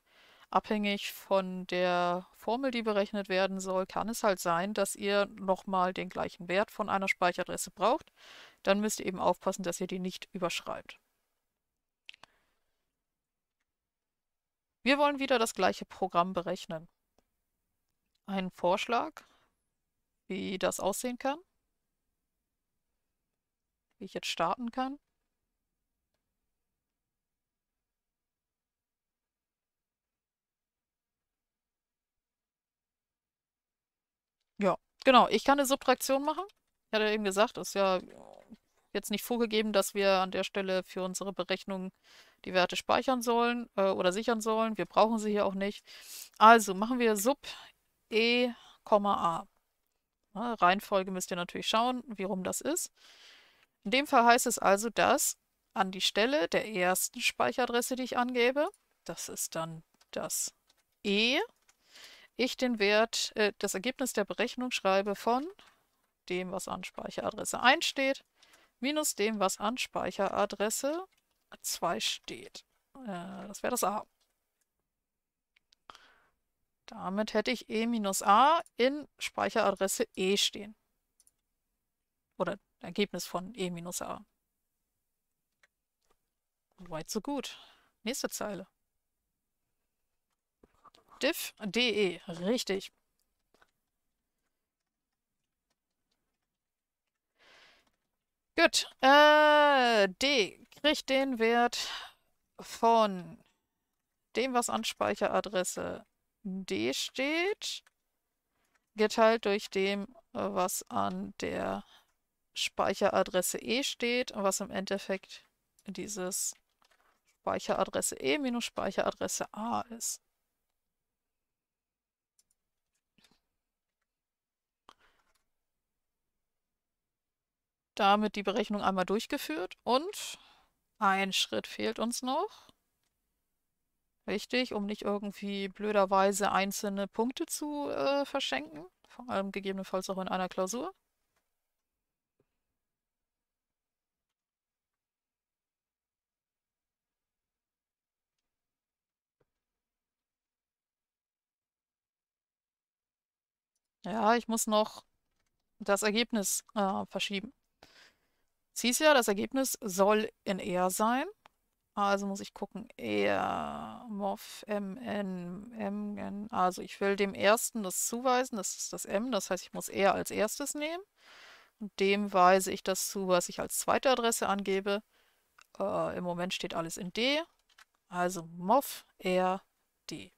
abhängig von der Formel, die berechnet werden soll, kann es halt sein, dass ihr nochmal den gleichen Wert von einer Speicheradresse braucht. Dann müsst ihr eben aufpassen, dass ihr die nicht überschreibt. Wir wollen wieder das gleiche Programm berechnen. Ein Vorschlag, wie das aussehen kann, wie ich jetzt starten kann. Genau, ich kann eine Subtraktion machen. Ich hatte eben gesagt, ist ja jetzt nicht vorgegeben, dass wir an der Stelle für unsere Berechnung die Werte speichern sollen äh, oder sichern sollen. Wir brauchen sie hier auch nicht. Also machen wir sub e, a. Na, Reihenfolge müsst ihr natürlich schauen, wie rum das ist. In dem Fall heißt es also, dass an die Stelle der ersten Speicheradresse, die ich angebe, das ist dann das e, ich den Wert, äh, das Ergebnis der Berechnung schreibe von dem, was an Speicheradresse 1 steht, minus dem, was an Speicheradresse 2 steht. Äh, das wäre das a. Damit hätte ich e minus a in Speicheradresse e stehen. Oder Ergebnis von e minus a. weit so gut. Nächste Zeile div.de, richtig. Gut, äh, d kriegt den Wert von dem, was an Speicheradresse d steht, geteilt durch dem, was an der Speicheradresse e steht, was im Endeffekt dieses Speicheradresse e minus Speicheradresse a ist. damit die Berechnung einmal durchgeführt und ein Schritt fehlt uns noch. Richtig, um nicht irgendwie blöderweise einzelne Punkte zu äh, verschenken, vor allem gegebenenfalls auch in einer Klausur. Ja, ich muss noch das Ergebnis äh, verschieben. Siehst ja, das Ergebnis soll in R sein. Also muss ich gucken, R, Mof, m, n, m, n. Also ich will dem ersten das zuweisen, das ist das m, das heißt, ich muss R als erstes nehmen. Und dem weise ich das zu, was ich als zweite Adresse angebe. Äh, Im Moment steht alles in d, also Mof, R, d.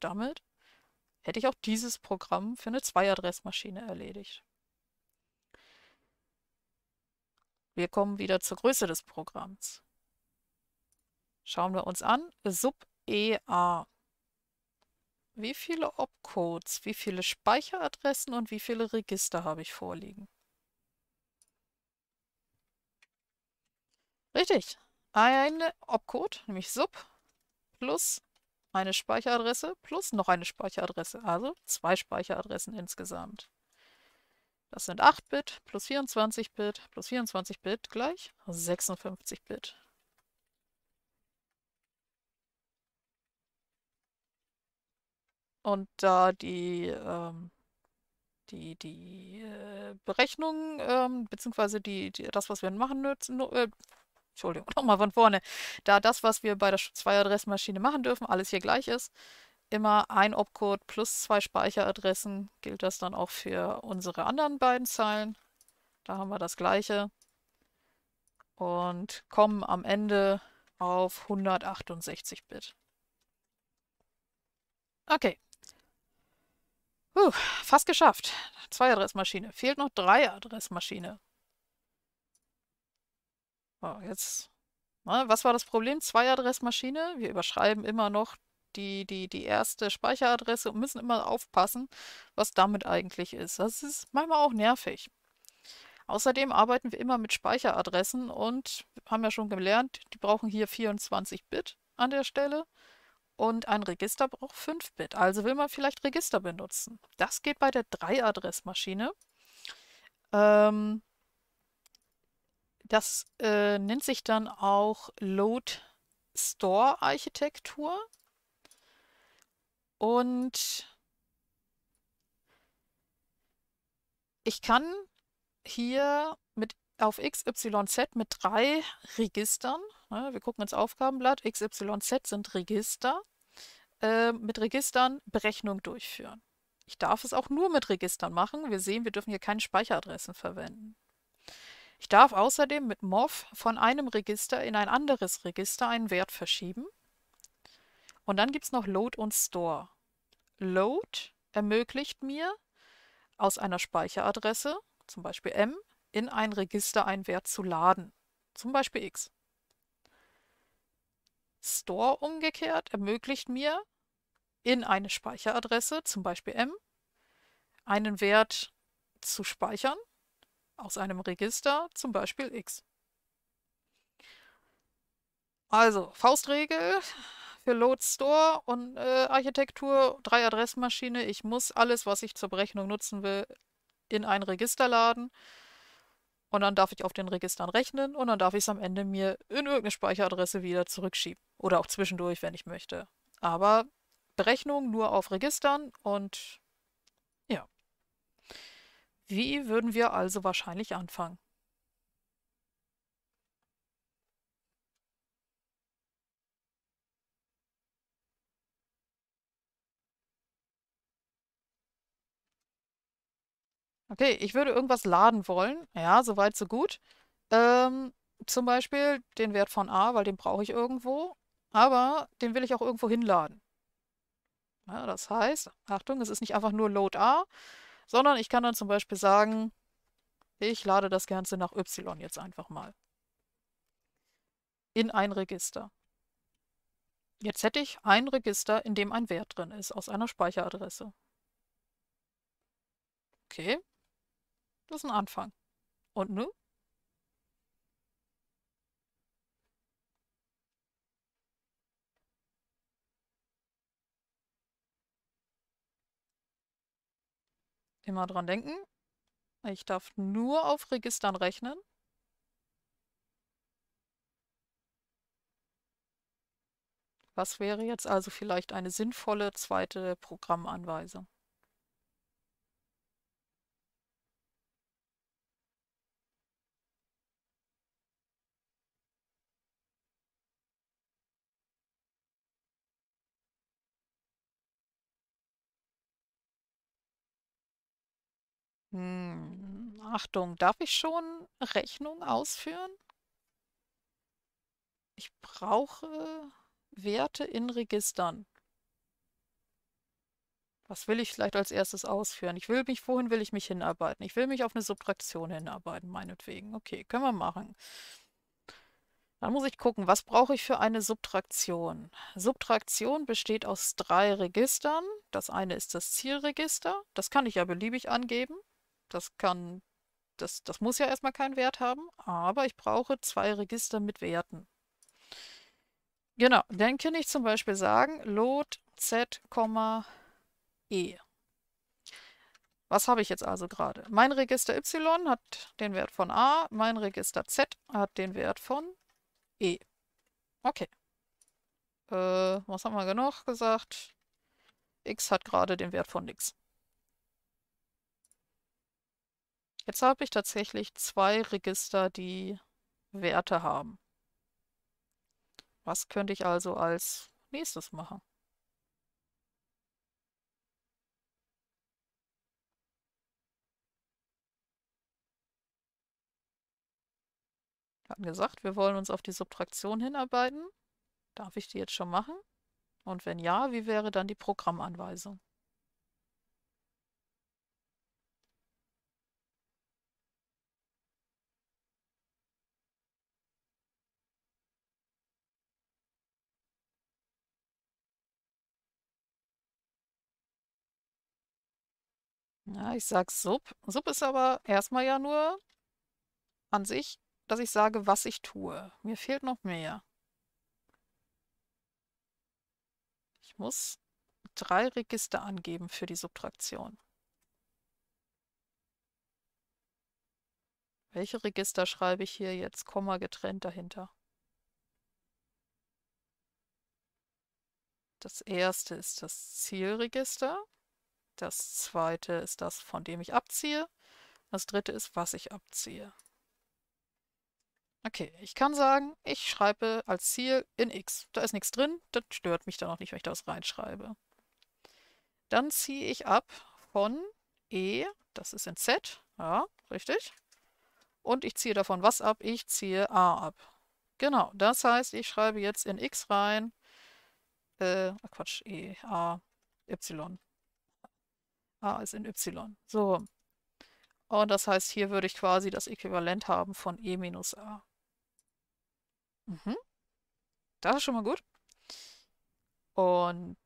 Damit hätte ich auch dieses Programm für eine Zwei-Adressmaschine erledigt. Wir kommen wieder zur Größe des Programms. Schauen wir uns an, sub-ea. Wie viele Opcodes, wie viele Speicheradressen und wie viele Register habe ich vorliegen? Richtig, ein Opcode, nämlich sub, plus eine Speicheradresse, plus noch eine Speicheradresse, also zwei Speicheradressen insgesamt. Das sind 8-Bit plus 24-Bit plus 24-Bit gleich 56-Bit. Und da die, ähm, die, die äh, Berechnung, ähm, beziehungsweise die, die, das, was wir machen nutzen, äh, Entschuldigung, <laughs> nochmal von vorne, da das, was wir bei der Zwei-Adressmaschine machen dürfen, alles hier gleich ist, immer ein Opcode plus zwei Speicheradressen. Gilt das dann auch für unsere anderen beiden Zeilen. Da haben wir das gleiche. Und kommen am Ende auf 168 Bit. Okay. Puh, fast geschafft. Zwei Adressmaschine. Fehlt noch drei Adressmaschine. Oh, jetzt. Na, ne, was war das Problem? Zwei Adressmaschine. Wir überschreiben immer noch die, die, die erste Speicheradresse und müssen immer aufpassen, was damit eigentlich ist. Das ist manchmal auch nervig. Außerdem arbeiten wir immer mit Speicheradressen und haben ja schon gelernt, die brauchen hier 24 Bit an der Stelle und ein Register braucht 5 Bit. Also will man vielleicht Register benutzen. Das geht bei der 3-Adressmaschine. Ähm, das äh, nennt sich dann auch Load Store Architektur. Und ich kann hier mit auf XYZ mit drei Registern, ne, wir gucken ins Aufgabenblatt, XYZ sind Register, äh, mit Registern Berechnung durchführen. Ich darf es auch nur mit Registern machen. Wir sehen, wir dürfen hier keine Speicheradressen verwenden. Ich darf außerdem mit MOV von einem Register in ein anderes Register einen Wert verschieben. Und dann gibt es noch Load und Store. Load ermöglicht mir, aus einer Speicheradresse, zum Beispiel M, in ein Register einen Wert zu laden, zum Beispiel X. Store umgekehrt ermöglicht mir, in eine Speicheradresse, zum Beispiel M, einen Wert zu speichern aus einem Register, zum Beispiel X. Also, Faustregel, für Load Store und äh, Architektur, drei Adressmaschine. Ich muss alles, was ich zur Berechnung nutzen will, in ein Register laden. Und dann darf ich auf den Registern rechnen und dann darf ich es am Ende mir in irgendeine Speicheradresse wieder zurückschieben. Oder auch zwischendurch, wenn ich möchte. Aber Berechnung nur auf Registern und ja. Wie würden wir also wahrscheinlich anfangen? Okay, ich würde irgendwas laden wollen. Ja, soweit, so gut. Ähm, zum Beispiel den Wert von a, weil den brauche ich irgendwo. Aber den will ich auch irgendwo hinladen. Ja, das heißt, Achtung, es ist nicht einfach nur load a, sondern ich kann dann zum Beispiel sagen, ich lade das Ganze nach y jetzt einfach mal. In ein Register. Jetzt hätte ich ein Register, in dem ein Wert drin ist, aus einer Speicheradresse. Okay. Das ist ein Anfang. Und nun? Immer dran denken. Ich darf nur auf Registern rechnen. Was wäre jetzt also vielleicht eine sinnvolle zweite Programmanweisung? Hm, Achtung, darf ich schon Rechnung ausführen? Ich brauche Werte in Registern. Was will ich vielleicht als erstes ausführen? Ich will mich, wohin will ich mich hinarbeiten? Ich will mich auf eine Subtraktion hinarbeiten, meinetwegen. Okay, können wir machen. Dann muss ich gucken, was brauche ich für eine Subtraktion? Subtraktion besteht aus drei Registern. Das eine ist das Zielregister. Das kann ich ja beliebig angeben. Das kann, das, das muss ja erstmal keinen Wert haben, aber ich brauche zwei Register mit Werten. Genau, dann kann ich zum Beispiel sagen, load z, e. Was habe ich jetzt also gerade? Mein Register y hat den Wert von a, mein Register z hat den Wert von e. Okay. Äh, was haben wir genug gesagt? x hat gerade den Wert von x. Jetzt habe ich tatsächlich zwei Register, die Werte haben. Was könnte ich also als nächstes machen? Wir hatten gesagt, wir wollen uns auf die Subtraktion hinarbeiten. Darf ich die jetzt schon machen? Und wenn ja, wie wäre dann die Programmanweisung? Ja, ich sag Sub. Sub ist aber erstmal ja nur an sich, dass ich sage, was ich tue. Mir fehlt noch mehr. Ich muss drei Register angeben für die Subtraktion. Welche Register schreibe ich hier jetzt Komma getrennt dahinter? Das erste ist das Zielregister. Das zweite ist das, von dem ich abziehe. Das dritte ist, was ich abziehe. Okay, ich kann sagen, ich schreibe als Ziel in x. Da ist nichts drin, das stört mich dann auch nicht, wenn ich das reinschreibe. Dann ziehe ich ab von e, das ist in z, ja, richtig. Und ich ziehe davon was ab? Ich ziehe a ab. Genau, das heißt, ich schreibe jetzt in x rein, äh, Quatsch, e, a, y. A ist in Y. So. Und das heißt, hier würde ich quasi das Äquivalent haben von E minus A. Mhm. Das ist schon mal gut. Und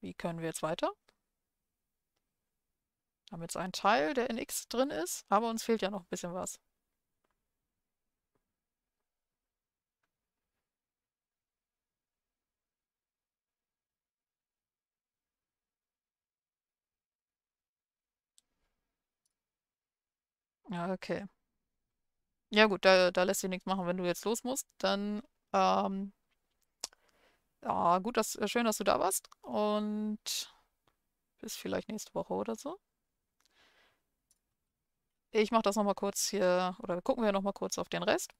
wie können wir jetzt weiter? Wir haben jetzt einen Teil, der in X drin ist, aber uns fehlt ja noch ein bisschen was. Ja, okay. Ja gut, da, da lässt sich nichts machen, wenn du jetzt los musst. Dann ähm, ja, gut, dass, äh, schön, dass du da warst. Und bis vielleicht nächste Woche oder so. Ich mache das nochmal kurz hier, oder gucken wir nochmal kurz auf den Rest.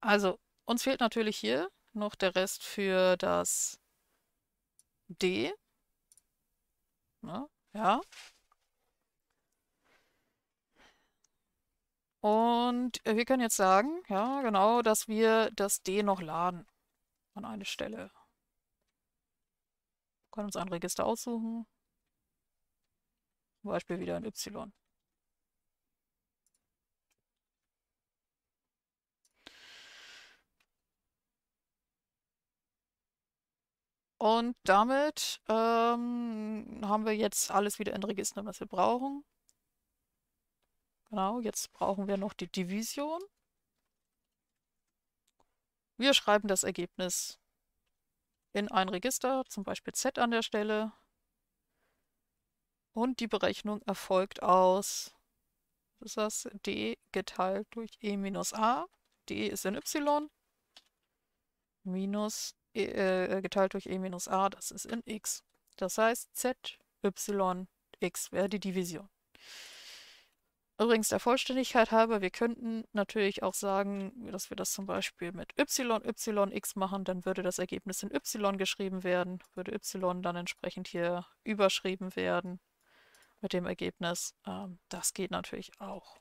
Also, uns fehlt natürlich hier noch der Rest für das D. Na, ne? ja, Äh, wir können jetzt sagen, ja, genau, dass wir das D noch laden an eine Stelle. Wir können uns ein Register aussuchen. Zum Beispiel wieder ein Y. Und damit ähm, haben wir jetzt alles wieder in Registern, was wir brauchen. Genau, jetzt brauchen wir noch die Division. Wir schreiben das Ergebnis in ein Register, zum Beispiel Z an der Stelle. Und die Berechnung erfolgt aus, was ist das, D geteilt durch E minus A. D ist in Y. Minus e, äh, geteilt durch E minus A, das ist in X. Das heißt, Z, Y, X wäre die Division. Übrigens der Vollständigkeit halber, wir könnten natürlich auch sagen, dass wir das zum Beispiel mit y, y, x machen, dann würde das Ergebnis in y geschrieben werden, würde y dann entsprechend hier überschrieben werden mit dem Ergebnis. Ähm, das geht natürlich auch.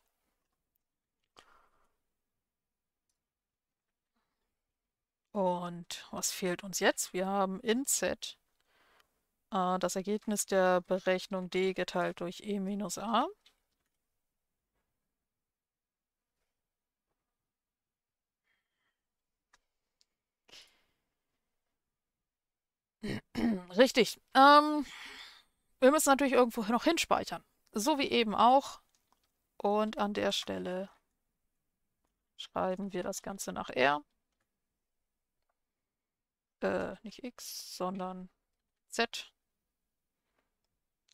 Und was fehlt uns jetzt? Wir haben in z äh, das Ergebnis der Berechnung d geteilt durch e minus a. <clears throat> Richtig. Ähm, wir müssen natürlich irgendwo noch hinspeichern. So wie eben auch. Und an der Stelle schreiben wir das Ganze nach R. Äh, nicht X, sondern Z.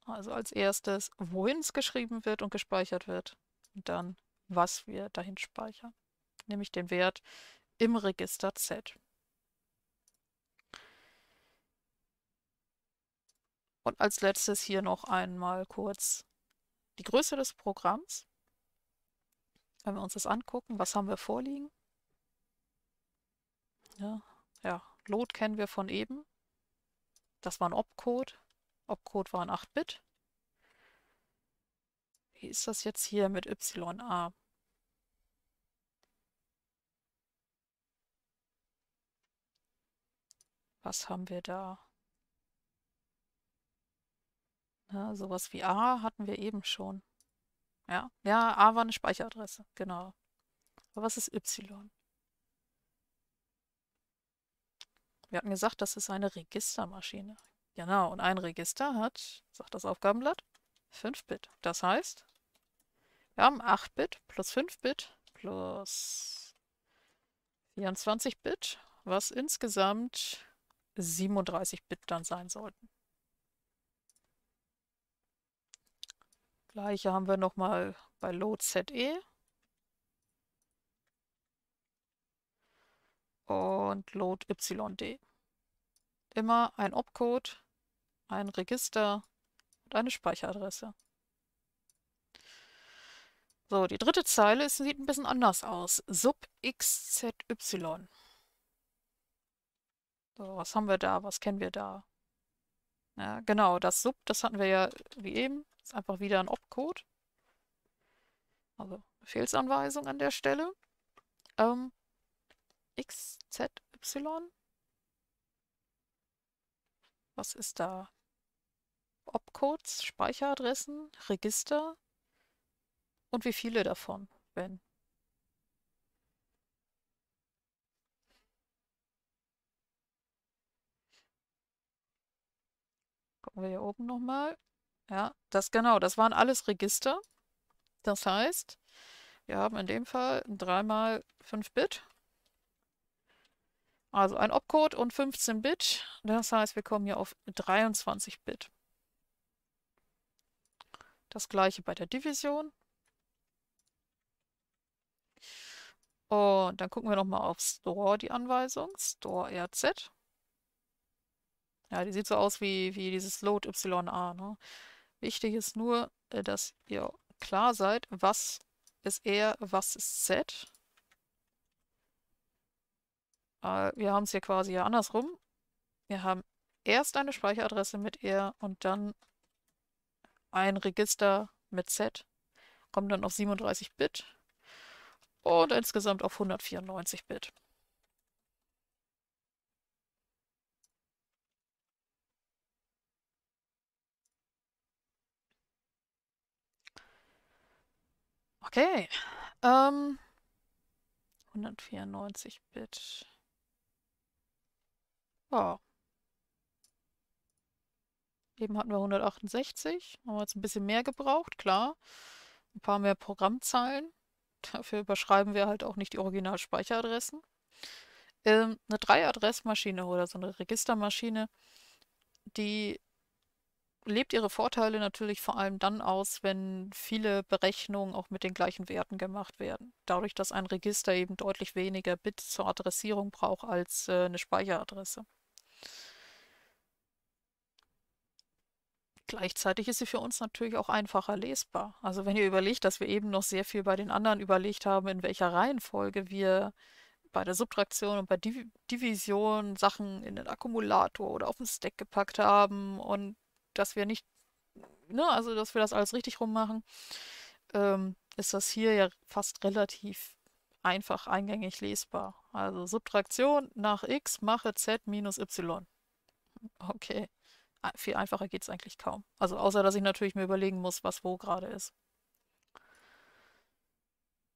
Also als erstes, wohin es geschrieben wird und gespeichert wird. Und dann, was wir dahin speichern. Nämlich den Wert im Register Z. Und als letztes hier noch einmal kurz die Größe des Programms. Wenn wir uns das angucken, was haben wir vorliegen? Ja, ja Load kennen wir von eben. Das war ein Opcode. Opcode war ein 8-Bit. Wie ist das jetzt hier mit YA? Was haben wir da? Ne, sowas wie A ah, hatten wir eben schon. Ja, ja, A war eine Speicheradresse, genau. Aber was ist Y? Wir hatten gesagt, das ist eine Registermaschine. Genau, und ein Register hat, sagt das Aufgabenblatt, 5 Bit. Das heißt, wir haben 8 Bit plus 5 Bit plus 24 Bit, was insgesamt 37 Bit dann sein sollten. Gleiche haben wir nochmal bei loadze. Und loadyD. Immer ein Opcode, ein Register und eine Speicheradresse. So, die dritte Zeile ist, sieht ein bisschen anders aus. Sub xzy. So, was haben wir da? Was kennen wir da? Ja, genau, das Sub, das hatten wir ja wie eben. Ist einfach wieder ein Opcode. Also Befehlsanweisung an der Stelle. Ähm, X, Z, Y. Was ist da? Opcodes, Speicheradressen, Register und wie viele davon, wenn. Gucken wir hier oben nochmal. Ja, das genau, das waren alles Register. Das heißt, wir haben in dem Fall 3 mal 5 Bit. Also ein Opcode und 15 Bit. Das heißt, wir kommen hier auf 23 Bit. Das gleiche bei der Division. Und dann gucken wir nochmal auf Store, die Anweisung. Store RZ. Ja, die sieht so aus wie, wie dieses Load YA. Ne? Wichtig ist nur, äh, dass ihr klar seid, was ist R, was ist Z. Äh, wir haben es hier quasi ja andersrum. Wir haben erst eine Speicheradresse mit R und dann ein Register mit Z. Kommt dann auf 37 Bit und insgesamt auf 194 Bit. Okay. Ähm, 194 Bit. Oh. Eben hatten wir 168. Haben wir jetzt ein bisschen mehr gebraucht, klar. Ein paar mehr Programmzeilen. <laughs> Dafür überschreiben wir halt auch nicht die Originalspeicheradressen. Ähm, eine Drei-Adressmaschine oder so eine Registermaschine, die lebt ihre Vorteile natürlich vor allem dann aus, wenn viele Berechnungen auch mit den gleichen Werten gemacht werden. Dadurch, dass ein Register eben deutlich weniger Bits zur Adressierung braucht als äh, eine Speicheradresse. Gleichzeitig ist sie für uns natürlich auch einfacher lesbar. Also wenn ihr überlegt, dass wir eben noch sehr viel bei den anderen überlegt haben, in welcher Reihenfolge wir bei der Subtraktion und bei Div Division Sachen in den Akkumulator oder auf den Stack gepackt haben und dass wir nicht, ne, also dass wir das alles richtig rummachen, ähm, ist das hier ja fast relativ einfach eingängig lesbar. Also Subtraktion nach x mache z minus y. Okay, viel einfacher geht es eigentlich kaum. Also außer, dass ich natürlich mir überlegen muss, was wo gerade ist.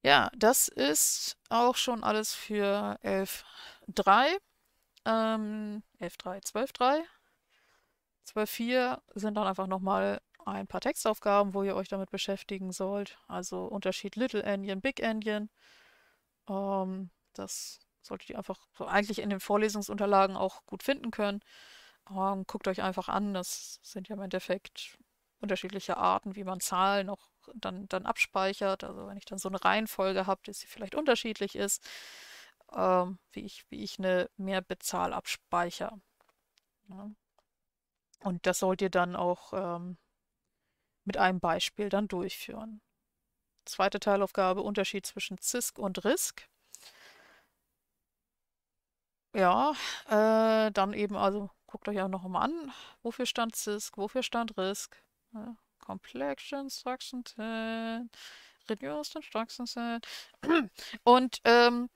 Ja, das ist auch schon alles für 11.3. Ähm, 11.3, 12.3. 12.4 sind dann einfach nochmal ein paar Textaufgaben, wo ihr euch damit beschäftigen sollt. Also Unterschied Little Endian, Big Endian. Ähm, das solltet ihr einfach so eigentlich in den Vorlesungsunterlagen auch gut finden können. Ähm, guckt euch einfach an, das sind ja im Endeffekt unterschiedliche Arten, wie man Zahlen auch dann, dann abspeichert. Also wenn ich dann so eine Reihenfolge habe, dass sie vielleicht unterschiedlich ist, ähm, wie, ich, wie ich eine Mehrbezahl abspeichere. Ja. Und das sollt ihr dann auch ähm, mit einem Beispiel dann durchführen. Zweite Teilaufgabe, Unterschied zwischen CISC und RISC. Ja, äh, dann eben also, guckt euch auch noch mal an, wofür stand CISC, wofür stand RISC. Ja, Complexion Instruction Set, Reduced Instruction Set. Und ähm,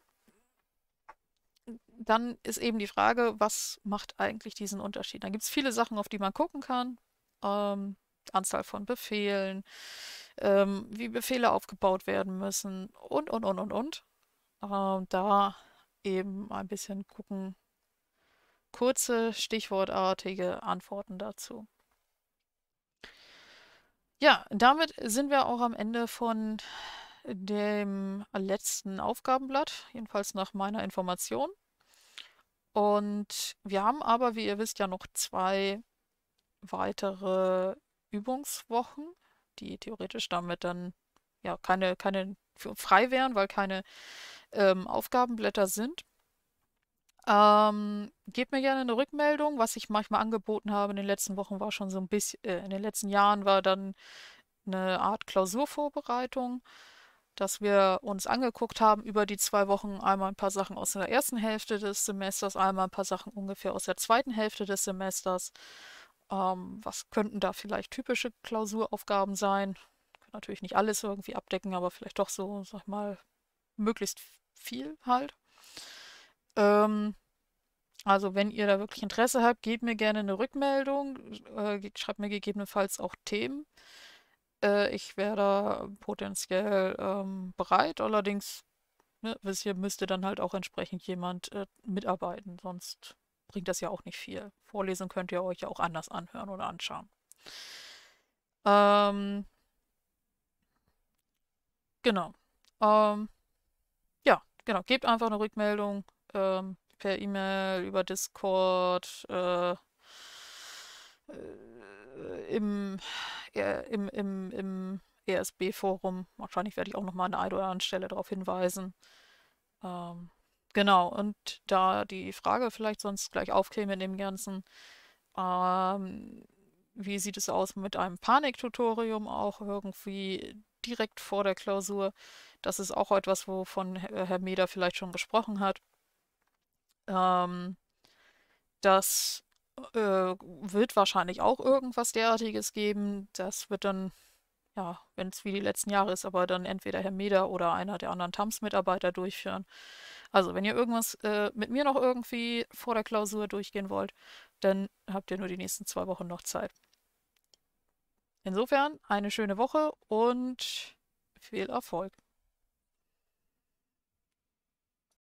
dann ist eben die Frage, was macht eigentlich diesen Unterschied? Da gibt es viele Sachen, auf die man gucken kann. Ähm, Anzahl von Befehlen, ähm, wie Befehle aufgebaut werden müssen und, und, und, und, und. Ähm, da eben ein bisschen gucken. Kurze, stichwortartige Antworten dazu. Ja, damit sind wir auch am Ende von dem letzten Aufgabenblatt, jedenfalls nach meiner Information. Und wir haben aber, wie ihr wisst, ja noch zwei weitere Übungswochen, die theoretisch damit dann ja keine, keine frei wären, weil keine ähm, Aufgabenblätter sind. Ähm, gebt mir gerne eine Rückmeldung, was ich manchmal angeboten habe. In den letzten Wochen war schon so ein bisschen, äh, in den letzten Jahren war dann eine Art Klausurvorbereitung dass wir uns angeguckt haben über die zwei Wochen einmal ein paar Sachen aus der ersten Hälfte des Semesters, einmal ein paar Sachen ungefähr aus der zweiten Hälfte des Semesters. Ähm, was könnten da vielleicht typische Klausuraufgaben sein? Kann natürlich nicht alles irgendwie abdecken, aber vielleicht doch so, sag ich mal, möglichst viel halt. Ähm, also wenn ihr da wirklich Interesse habt, gebt mir gerne eine Rückmeldung, äh, schreibt mir gegebenenfalls auch Themen. Äh, ich wäre da potenziell ähm, bereit, allerdings ne, hier müsste dann halt auch entsprechend jemand äh, mitarbeiten, sonst bringt das ja auch nicht viel. Vorlesen könnt ihr euch ja auch anders anhören oder anschauen. Ähm, genau. Ähm, ja, genau. Gebt einfach eine Rückmeldung ähm, per E-Mail, über Discord, äh, äh, im äh, im, im, im ESB-Forum. Wahrscheinlich werde ich auch nochmal an der einen oder anderen Stelle darauf hinweisen. Ähm, genau, und da die Frage vielleicht sonst gleich aufkäme in dem Ganzen, ähm, wie sieht es aus mit einem Panik-Tutorium auch irgendwie direkt vor der Klausur? Das ist auch etwas, wovon äh, Herr Meder vielleicht schon gesprochen hat. Ähm, dass äh, wird wahrscheinlich auch irgendwas derartiges geben. Das wird dann, ja, wenn es wie die letzten Jahre ist, aber dann entweder Herr Meder oder einer der anderen TAMS-Mitarbeiter durchführen. Also, wenn ihr irgendwas äh, mit mir noch irgendwie vor der Klausur durchgehen wollt, dann habt ihr nur die nächsten zwei Wochen noch Zeit. Insofern eine schöne Woche und viel Erfolg.